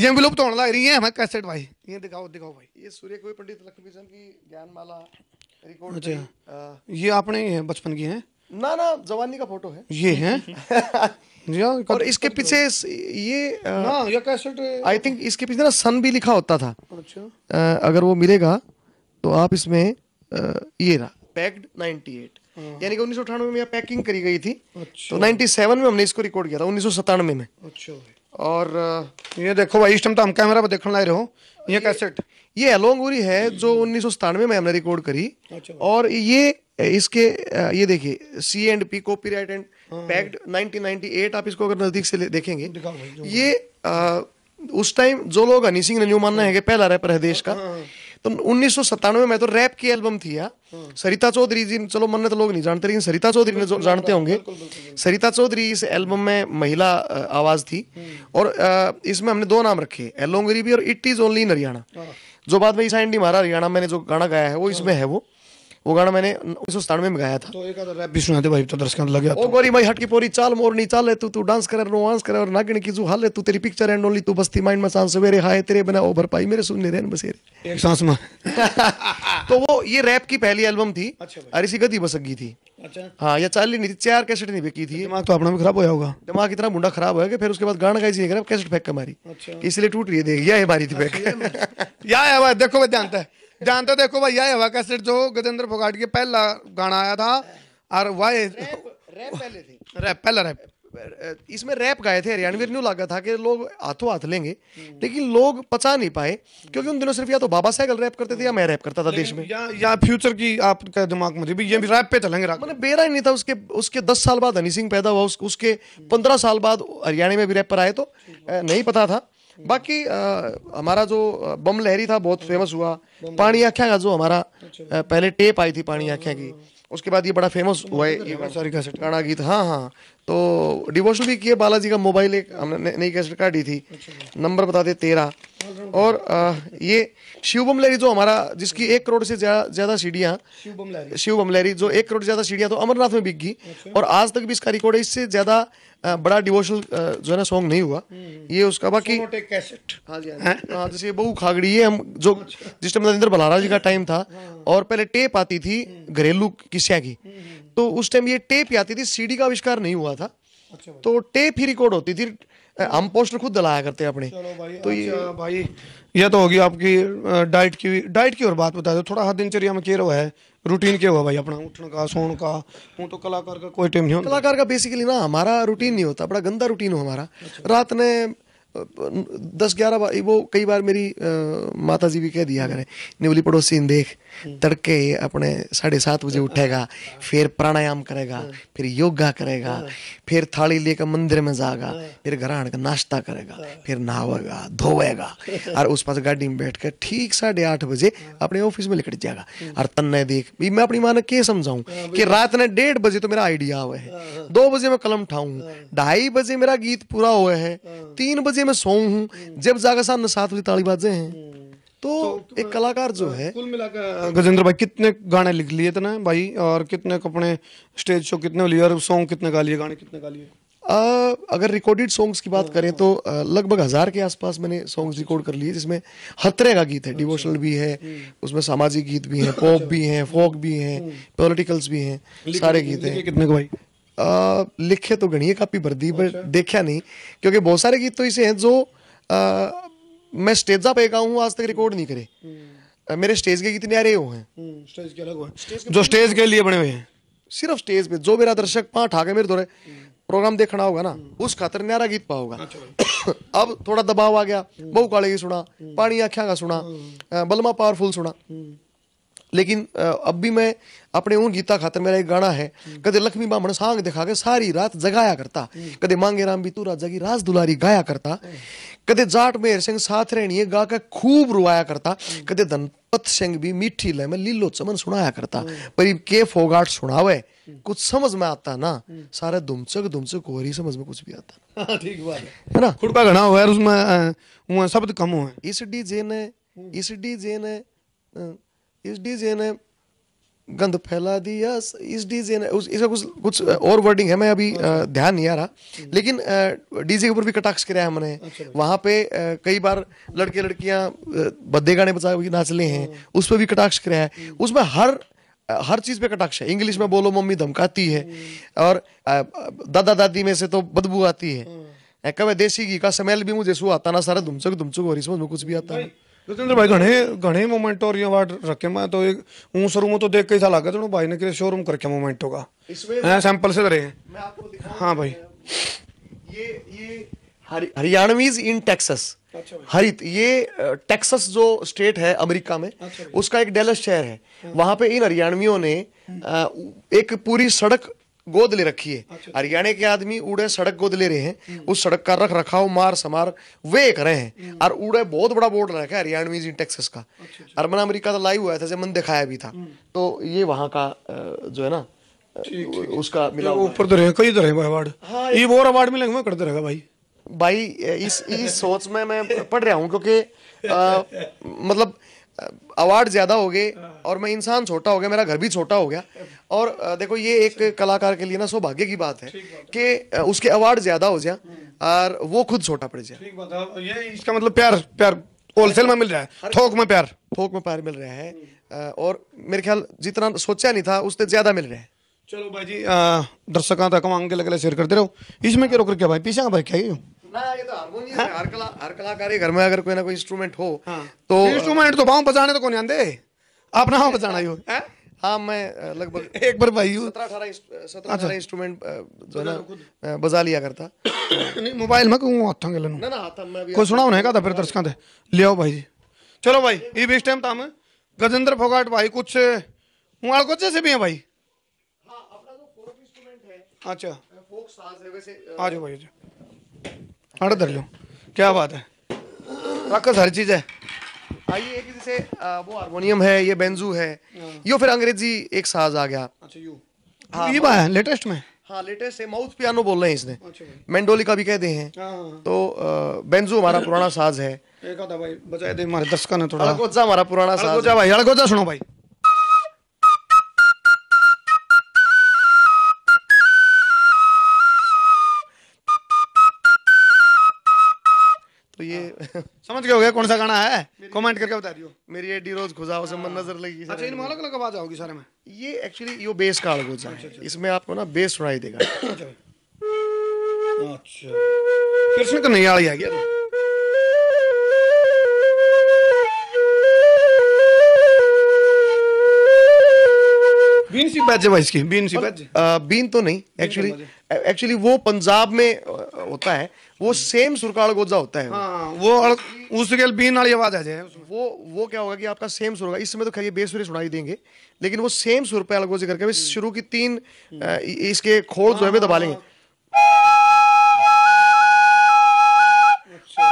ये विलुप्त होने लग रही है हमें कैसेट भाई ये दिखाओ दिखाओ भाई ये सूर्य कोई पंडित लक्ष्मी की ज्ञान माला रिकॉर्ड अच्छा ये आपने बचपन की है ना ना जवानी का फोटो है ये है और इसके पीछे ये ना ये कैसेट आई थिंक इसके पीछे ना सन भी लिखा होता था अच्छा अगर वो मिलेगा तो आप इसमें ये ना पैक्ड 98 हाँ। यानी कि उन्नीस में यहाँ पैकिंग करी गई थी अच्छा। तो 97 में हमने इसको रिकॉर्ड किया था उन्नीस में अच्छा। और ये देखो भाई इस टाइम तो हम कैमरा पर देखने लाए रहे हो ये कैसेट ये अलोंगोरी है जो उन्नीस में हमने रिकॉर्ड करी अच्छा। और ये इसके ये देखिए C and P copyright and packed 1998 आप इसको अगर नजदीक से देखेंगे ये आ, उस टाइम जो लोग हनी सिंह ने न्यू मानना है कि पहला रैपर है देश का हाँ। तो उन्नीस में तो रैप की एल्बम थी यार हाँ। हाँ। सरिता चौधरी जी चलो मन तो लोग नहीं जानते लेकिन सरिता चौधरी ने जानते होंगे सरिता चौधरी इस एल्बम में महिला आवाज थी हाँ। और इसमें हमने दो नाम रखे भी और it is only in Haryana जो बाद में ईसा इंडी मारा हरियाणा मैंने जो गाना गाया है वो इसमें है वो वो गाना मैंने उन्नीस सौ सतानवे में गाया था तो एक रैप भी सुनाते भाई तो दर्शकों लगे ओ गोरी भाई हटकी पोरी चाल मोरनी चाल है तू तू डांस करे रोमांस करे और नागिन की जो हाल है तू तेरी पिक्चर एंड ओनली तू बस्ती माइंड में सांस सवेरे हाय तेरे बना ओ भर पाई मेरे सुनने रहन बसेरे एक सांस में तो वो ये रैप की पहली एल्बम थी और इसी गति बसक गई थी अच्छा हाँ या चाली नहीं चार कैसेट नहीं बिकी थी दिमाग तो अपना भी खराब होया होगा दिमाग इतना मुंडा खराब हो गया फिर उसके बाद गाना गाई खराब कैसेट फेंक के मारी इसलिए टूट रही है देख यह मारी थी फेंक अच्छा, या देखो मैं ध्यान है जानते देखो भाई हवा कैसेट जो गजेंद्र फोगाट के पहला गाना आया था और वह रैप पहला रैप इसमें रैप गाए थे रियानवीर न्यू लगा था कि लोग हाथों हाथ लेंगे हम्म। लेकिन लोग पचा नहीं पाए क्योंकि उन दिनों सिर्फ या तो बाबा साइकिल रैप करते थे या मैं रैप करता था देश में या या फ्यूचर की आपका दिमाग में भी ये भी रैप पे चलेंगे मैंने बेरा ही नहीं था उसके उसके दस साल बाद हनी सिंह पैदा हुआ उसके पंद्रह साल बाद हरियाणा में भी रैप पर आए तो नहीं पता था हम्म। बाकी आ, हमारा जो बम लहरी था बहुत फेमस हम्म। हुआ पानी आख्या का जो हमारा अच्छा। पहले टेप आई थी पानी हाँ, आख्या की हाँ, हाँ। उसके बाद ये बड़ा फेमस हुआ है सॉरी गीत हाँ हाँ तो डिवोशन भी किए बालाजी का मोबाइल एक हमने नई कैसेट काटी थी अच्छा। नंबर बता दे तेरह और ये शिवबम लहरी जो हमारा जिसकी एक करोड़ से ज़्यादा सीढ़ियाँ शिवबम लहरी जो एक करोड़ से ज़्यादा सीढ़ियाँ तो अमरनाथ में बिक गई अच्छा। और आज तक भी इसका रिकॉर्ड है इससे ज़्यादा बड़ा डिवोशनल जो है ना सॉन्ग नहीं हुआ हम्म। ये उसका बाकी हाँ हाँ हाँ। जैसे बहु खागड़ी ये हम जो अच्छा। जिस टाइम नरेंद्र बलारा जी का टाइम था और पहले टेप आती थी हम्म। घरेलू किस्या की हम्म। तो उस टाइम ये टेप आती थी सीडी का आविष्कार नहीं हुआ अच्छा तो टेप ही रिकॉर्ड होती थी हम पोस्टर खुद दलाया करते हैं अपने तो ये अच्छा भाई यह तो होगी आपकी डाइट की डाइट की और बात बता दो थोड़ा हाथ दिनचर्या में क्या है रूटीन क्या हुआ भाई अपना उठने का सोन का हूँ तो कलाकार का कोई टाइम नहीं होता कलाकार का बेसिकली ना हमारा रूटीन नहीं होता बड़ा गंदा रूटीन हो हमारा अच्छा। रात ने दस ग्यारह वो कई बार मेरी माता जी भी कह दिया करें निवली पड़ोसी देख हम्म। तड़के अपने साढ़े सात बजे उठेगा फिर प्राणायाम करेगा हाँ। फिर योगा करेगा हाँ। फिर थाली लेकर मंदिर में जाएगा हाँ। फिर घर आकर नाश्ता करेगा फिर नहावेगा धोएगा और उस पास गाड़ी में बैठ कर ठीक साढ़े आठ बजे अपने ऑफिस में लिखट जाएगा हम्म। और तन्ने देख भी मैं अपनी माँ ने क्या समझाऊँ कि रात ने डेढ़ बजे तो मेरा आइडिया हुआ है दो बजे मैं कलम उठाऊँ ढाई बजे मेरा गीत पूरा हुआ है तीन बजे में सॉन्ग हूँ हम्म। जब साहब ने साथ वाली ताली बाजे हैं हम्म। तो, तो एक कलाकार जो है कुल मिलाकर गजेंद्र भाई कितने गाने लिख लिए थे ना भाई और कितने अपने स्टेज शो कितने लिए और सॉन्ग कितने गा लिए गाने कितने गा लिए आ, अगर रिकॉर्डेड सॉन्ग्स की बात हाँ। करें तो लगभग हज़ार के आसपास मैंने सॉन्ग्स रिकॉर्ड कर लिए जिसमें हतरे का गीत है डिवोशनल अच्छा। भी है हम्म। उसमें सामाजिक गीत भी है पॉप अच्छा। भी है फोक भी है पॉलिटिकल्स भी हैं सारे गीत हैं कितने को भाई लिखे तो गणी है काफ़ी बर्दी पर अच्छा। देखा नहीं क्योंकि बहुत सारे गीत तो ऐसे हैं जो आ, मैं स्टेजा पे गाऊ हूँ आज तक रिकॉर्ड नहीं करे हम्म। मेरे स्टेज के गीत न्यारे हुए हैं स्टेज हम्म, के अलग हुए जो स्टेज तो- के लिए बने हुए हैं सिर्फ स्टेज पे जो मेरा दर्शक पाँ ठाके मेरे दौरे प्रोग्राम हम्म। देखना होगा ना उस खातर न्यारा गीत पाओगा अच्छा। अब थोड़ा दबाव आ गया बहु काले की सुना पानी आख्या का सुना बलमा पावरफुल सुना लेकिन अब भी मैं अपने हूं गीता खातर मेरा एक गाना है कदे लक्ष्मी बामण सांग दिखा के सारी रात जगाया करता कदे मांगे राम भी तूरा जगी राज दुलारी गाया करता कदे जाट मेहर सिंह साथ रहनी है गा के खूब रुआया करता कदे धनपत सिंह भी मीठी लय में लीलो चमन सुनाया करता पर के फोगाट सुनावे कुछ समझ में आता ना सारे दुमचक दुमचक हो रही समझ में कुछ भी आता हाँ, ठीक बात है ना खुद का घना हुआ है उसमें शब्द कम हुए इस डीजे ने इस डीजे ने इस डीजे ने गंद फैला दिया इस डीजे ने उस इसका कुछ कुछ और वर्डिंग है मैं अभी ध्यान नहीं आ रहा लेकिन डीजे के ऊपर भी कटाक्ष किया है हमने अच्छा, अच्छा। वहाँ पे कई बार लड़के लड़कियाँ बद्दे गाने बचा भी नाच ले हैं हम्म। उस पर भी कटाक्ष किया है हम्म। उसमें हर हर चीज़ पे कटाक्ष है इंग्लिश में बोलो मम्मी धमकाती है हम्म। और दादा दादी में से तो बदबू आती है कभी देसी घी का स्मेल भी मुझे सुहाता ना सारा धुमचुक धुमचुक और इसमें कुछ भी आता है जतेंद्र भाई घने घने मोमेंट और ये अवार्ड रखे मैं तो एक ऊं शोरूम तो देख के ऐसा लगा तो भाई ने के शोरूम कर क्या मोमेंट होगा इसमें सैंपल से धरे हैं हाँ भाई ये ये हरियाणवीज इन टेक्सस अच्छा हरित ये टेक्सस जो स्टेट है अमेरिका में अच्छा उसका एक डेलस शहर है हाँ। वहां पे इन हरियाणवियों ने एक पूरी सड़क गोद ले रखी है अच्छा, अच्छा। हरियाणा के आदमी उड़े सड़क गोद ले रहे हैं उस सड़क का रख रखाव मार समार वे कर रहे हैं हम्म। और उड़े बहुत बड़ा बोर्ड रखा है हरियाणवी जी टैक्सेस का अरमन अच्छा, अमरीका तो लाइव हुआ था जैसे मन दिखाया भी था हम्म। तो ये वहाँ का जो है ना उसका मिला ऊपर तो रहे कई तो रहेगा अवार्ड हाँ, ये वो अवार्ड मिलेंगे मैं करते रहेगा भाई भाई इस इस सोच में मैं पढ़ रहा हूँ क्योंकि मतलब अवार्ड ज़्यादा हो गए हाँ। और मैं इंसान छोटा हो गया मेरा घर भी छोटा हो गया और देखो ये एक कलाकार के लिए ना सौभाग्य की बात है कि उसके अवार्ड ज़्यादा हो जाए और वो खुद छोटा पड़ जाए ये इसका मतलब प्यार प्यार होलसेल में मिल रहा है थोक में प्यार थोक में प्यार मिल रहा है और मेरे ख्याल जितना सोचा नहीं था उससे ज़्यादा मिल रहा है चलो भाई जी दर्शकों तक हम आगे लगे शेयर करते रहो इसमें क्या रोक रखे भाई पीछे भाई क्या हाँ, तो इंस्ट्रूमेंट हो तो इंस्ट्रूमेंट तो बजाने तो कौन बजाना ही हाँ मैं लगभग एक बार भाई सत्रह इंस्ट्रूमेंट अच्छा। जो है बजा लिया करता नहीं मोबाइल में कहूँ हाथों के कोई सुना फिर दर्शकों से भाई जी चलो भाई ये टाइम गजेंद्र फोगाट भाई कुछ मुआल कुछ भी है भाई हाँ अपना तो है अच्छा आ जाओ भाई जी आड़ धर लो क्या बात है रकस हर चीज़ है आइए एक जैसे वो हारमोनियम है ये बेंजू है हाँ। यो फिर अंग्रेजी एक साज आ गया अच्छा यू हाँ ये है लेटेस्ट में हाँ लेटेस्ट है माउथ पियानो बोल रहे हैं इसने अच्छा। का भी कहते हैं हाँ, हाँ। तो बेंजू हमारा पुराना साज है एक आधा भाई बजाए दे हमारे दस ने ना थोड़ा हमारा पुराना साज भाई हड़गोजा सुनो भाई समझ गए हो गया कौन सा गाना है कमेंट करके बता दियो मेरी एडी रोज खुजाओ से मन नजर लगी अच्छा इन मालों का आवाज आओगी सारे में ये एक्चुअली यो बेस का अलग है अच्छा, अच्छा। इसमें आपको ना बेस सुनाई देगा अच्छा फिर से तो नहीं आ रही आ गया बीन सी बैच भाई इसकी बीन सी बैच बीन तो नहीं एक्चुअली एक्चुअली तो वो पंजाब में होता है वो सेम सुरकाल गोजा होता है हाँ, वो उसके बीन नाली आवाज आ जाए वो वो क्या होगा कि आपका सेम सुर होगा इसमें तो खैर ये सुनाई देंगे लेकिन वो सेम सुर पे अलगोजे करके हम्म। शुरू की तीन इसके खोल जो है दबा लेंगे अच्छा।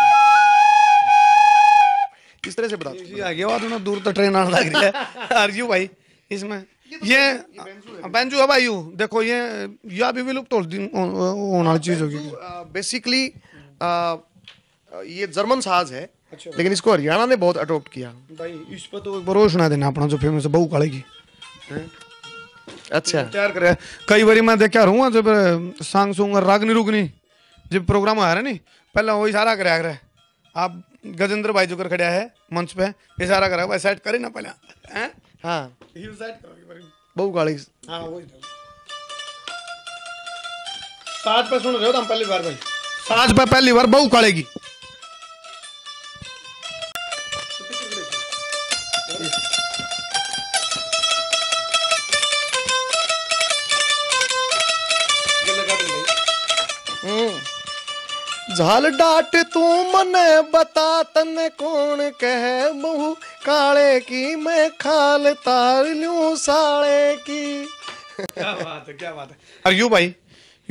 इस तरह से बता दूर तो ट्रेन आने लग रही है अर्जु भाई इसमें तो ये बेंजू है हाँ, भाई यू देखो ये या भी विलुप्त होना चीज होगी बेसिकली ये जर्मन साज है अच्छा लेकिन इसको हरियाणा ने बहुत अडोप्ट किया भाई इस पर तो एक बार सुना देना अपना जो फेमस है बहु काले की अच्छा तैयार कर कई बार मैं देखा रहूंगा हाँ, जब सांग सूंग रागनी रुगनी जब प्रोग्राम आ रहा नहीं पहले वो इशारा कराया कर आप गजेंद्र भाई जो कर खड़ा है मंच पे इशारा करा भाई सेट करे ना पहले हैं हाँ बहु was that બહુ हाँ, तो। साज पे सुन रहे हो तो पहली बार भाई साज पे पहली बार बहु कालेगी झाल डाट तू मन बता तन कौन कह बहु काले की मैं खाल तार लू साले की क्या बात है क्या बात है अरे यू भाई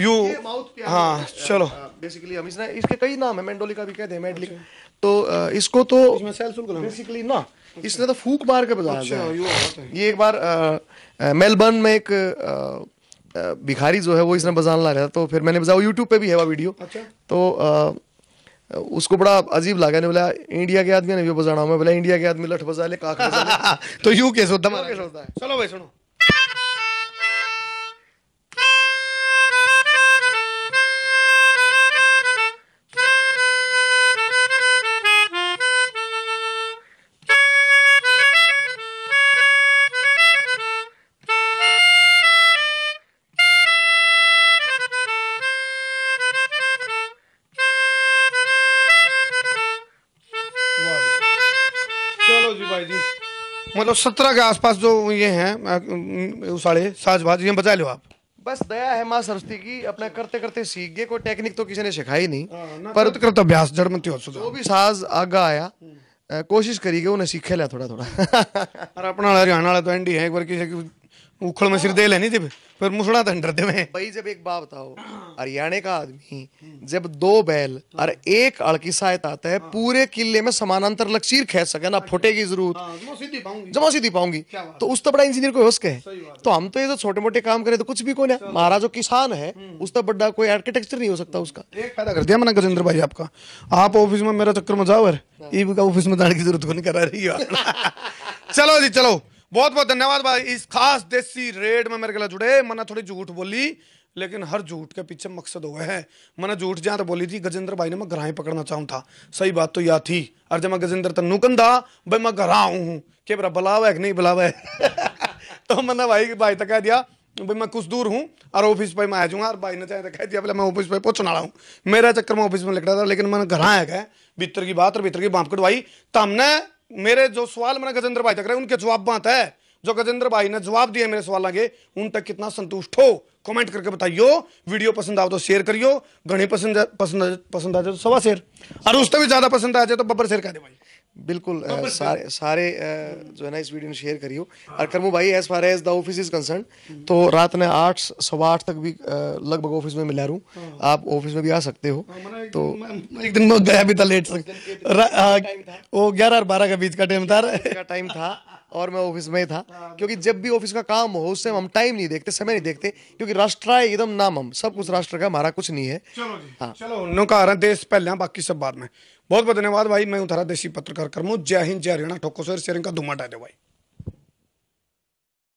यू हाँ चलो बेसिकली हाँ, हम इसने इसके कई नाम है मेंडोली का भी कहते हैं मेडली अच्छा। तो इसको तो बेसिकली ना इसने तो फूक मार के बजाया अच्छा, ये एक बार मेलबर्न में एक भिखारी जो है वो इसने बजान ला रहा था तो फिर मैंने बजा यूट्यूब पे भी है वह वीडियो अच्छा? तो उसको बड़ा अजीब लगा ने बोला इंडिया के आदमी ने भी बजाना मैं बोला इंडिया के आदमी लठ बजा ले काक बजा ले तो यू कैसे होता है चलो भाई सुनो मतलब सत्रह के आसपास जो ये हैं उसाड़े साजबाज ये बचा लो आप बस दया है माँ सरस्वती की अपना करते करते सीख गए कोई टेक्निक तो किसी ने सिखाई नहीं आ, हाँ, पर अभ्यास जड़ में तो जो भी साज आगे आया कोशिश करी गई उन्हें सीखे लिया थोड़ा थोड़ा अपना हरियाणा तो एंडी है एक बार किसी उखड़ में सिर दे लेनी थी फिर मुसड़ा था डरते में भाई जब एक बात बताओ हरियाणा का आदमी जब दो बैल और एक अड़की की आता है पूरे किले में समानांतर लकीर खेच सके ना फुटे की जरूरत हाँ, जमा सीधी पाऊंगी तो उस तो बड़ा इंजीनियर को होश सके तो हम तो ये जो तो छोटे मोटे काम करे तो कुछ भी कोई ना हमारा जो किसान है हम्म। उस तो बड़ा कोई आर्किटेक्चर नहीं हो सकता उसका एक फायदा कर दिया मैंने गजेंद्र भाई आपका आप ऑफिस में मेरा चक्कर मजाओ जाओ ऑफिस में जाने की जरूरत को नहीं करा रही चलो जी चलो बहुत बहुत धन्यवाद भाई इस खास देसी रेड में मेरे गला जुड़े मैंने थोड़ी झूठ बोली लेकिन हर झूठ के पीछे मकसद हुए हैं मैंने झूठ जहाँ तो बोली थी गजेंद्र भाई ने मैं घराही पकड़ना चाहूँ था सही बात तो याद थी और जब मैं गजेंद्र तनु कंधा भाई मैं घरा हूँ क्या बरा बुलावा है कि नहीं बुलावा है तो मैंने भाई भाई तो कह दिया भाई मैं कुछ दूर हूँ और ऑफिस पर मैं आ जाऊँगा और भाई ने चाहे तो कह दिया बोले मैं ऑफिस पर पहुँचने वाला हूँ मेरा चक्कर मैं ऑफिस में लग रहा था लेकिन मैंने घर आया गया भीतर की बात और भीतर की बांप कटवाई तो हमने मेरे जो सवाल मैंने गजेंद्र भाई तक रहे उनके जवाब बात है जो गजेंद्र भाई ने जवाब दिए मेरे सवाल आगे उन तक कितना संतुष्ट हो कमेंट करके बताइयो वीडियो पसंद आओ तो शेयर करियो घनी पसंद पसंद पसंद आ जाए तो सवा शेयर और उससे भी ज्यादा पसंद आ जाए तो बब्बर शेयर कर दे भाई बिल्कुल आ, तो सारे सारे आ, जो है ना इस वीडियो ने शेयर करियो और करमू भाई as far as the office is concern तो रात ने आठ सवा आठ तक भी लगभग ऑफिस में मिला रूँ हाँ। आप ऑफिस में भी आ सकते हो हाँ, एक तो एक दिन मैं गया भी था लेट तक हाँ, वो ग्यारह और बारह के बीच का टाइम था टाइम था और मैं ऑफिस में ही था क्योंकि जब भी ऑफिस का काम हो उससे हम टाइम नहीं देखते समय नहीं देखते क्योंकि राष्ट्र है एकदम नाम हम सब कुछ राष्ट्र का हमारा कुछ नहीं है चलो जी हाँ चलो उन्होंने देश पहले बाकी सब बाद में बहुत बहुत धन्यवाद भाई मैं हूँ देशी पत्रकार कर्मो जय हिंद जय हरियाणा ठोको सर शेयरिंग का धुमा डाले भाई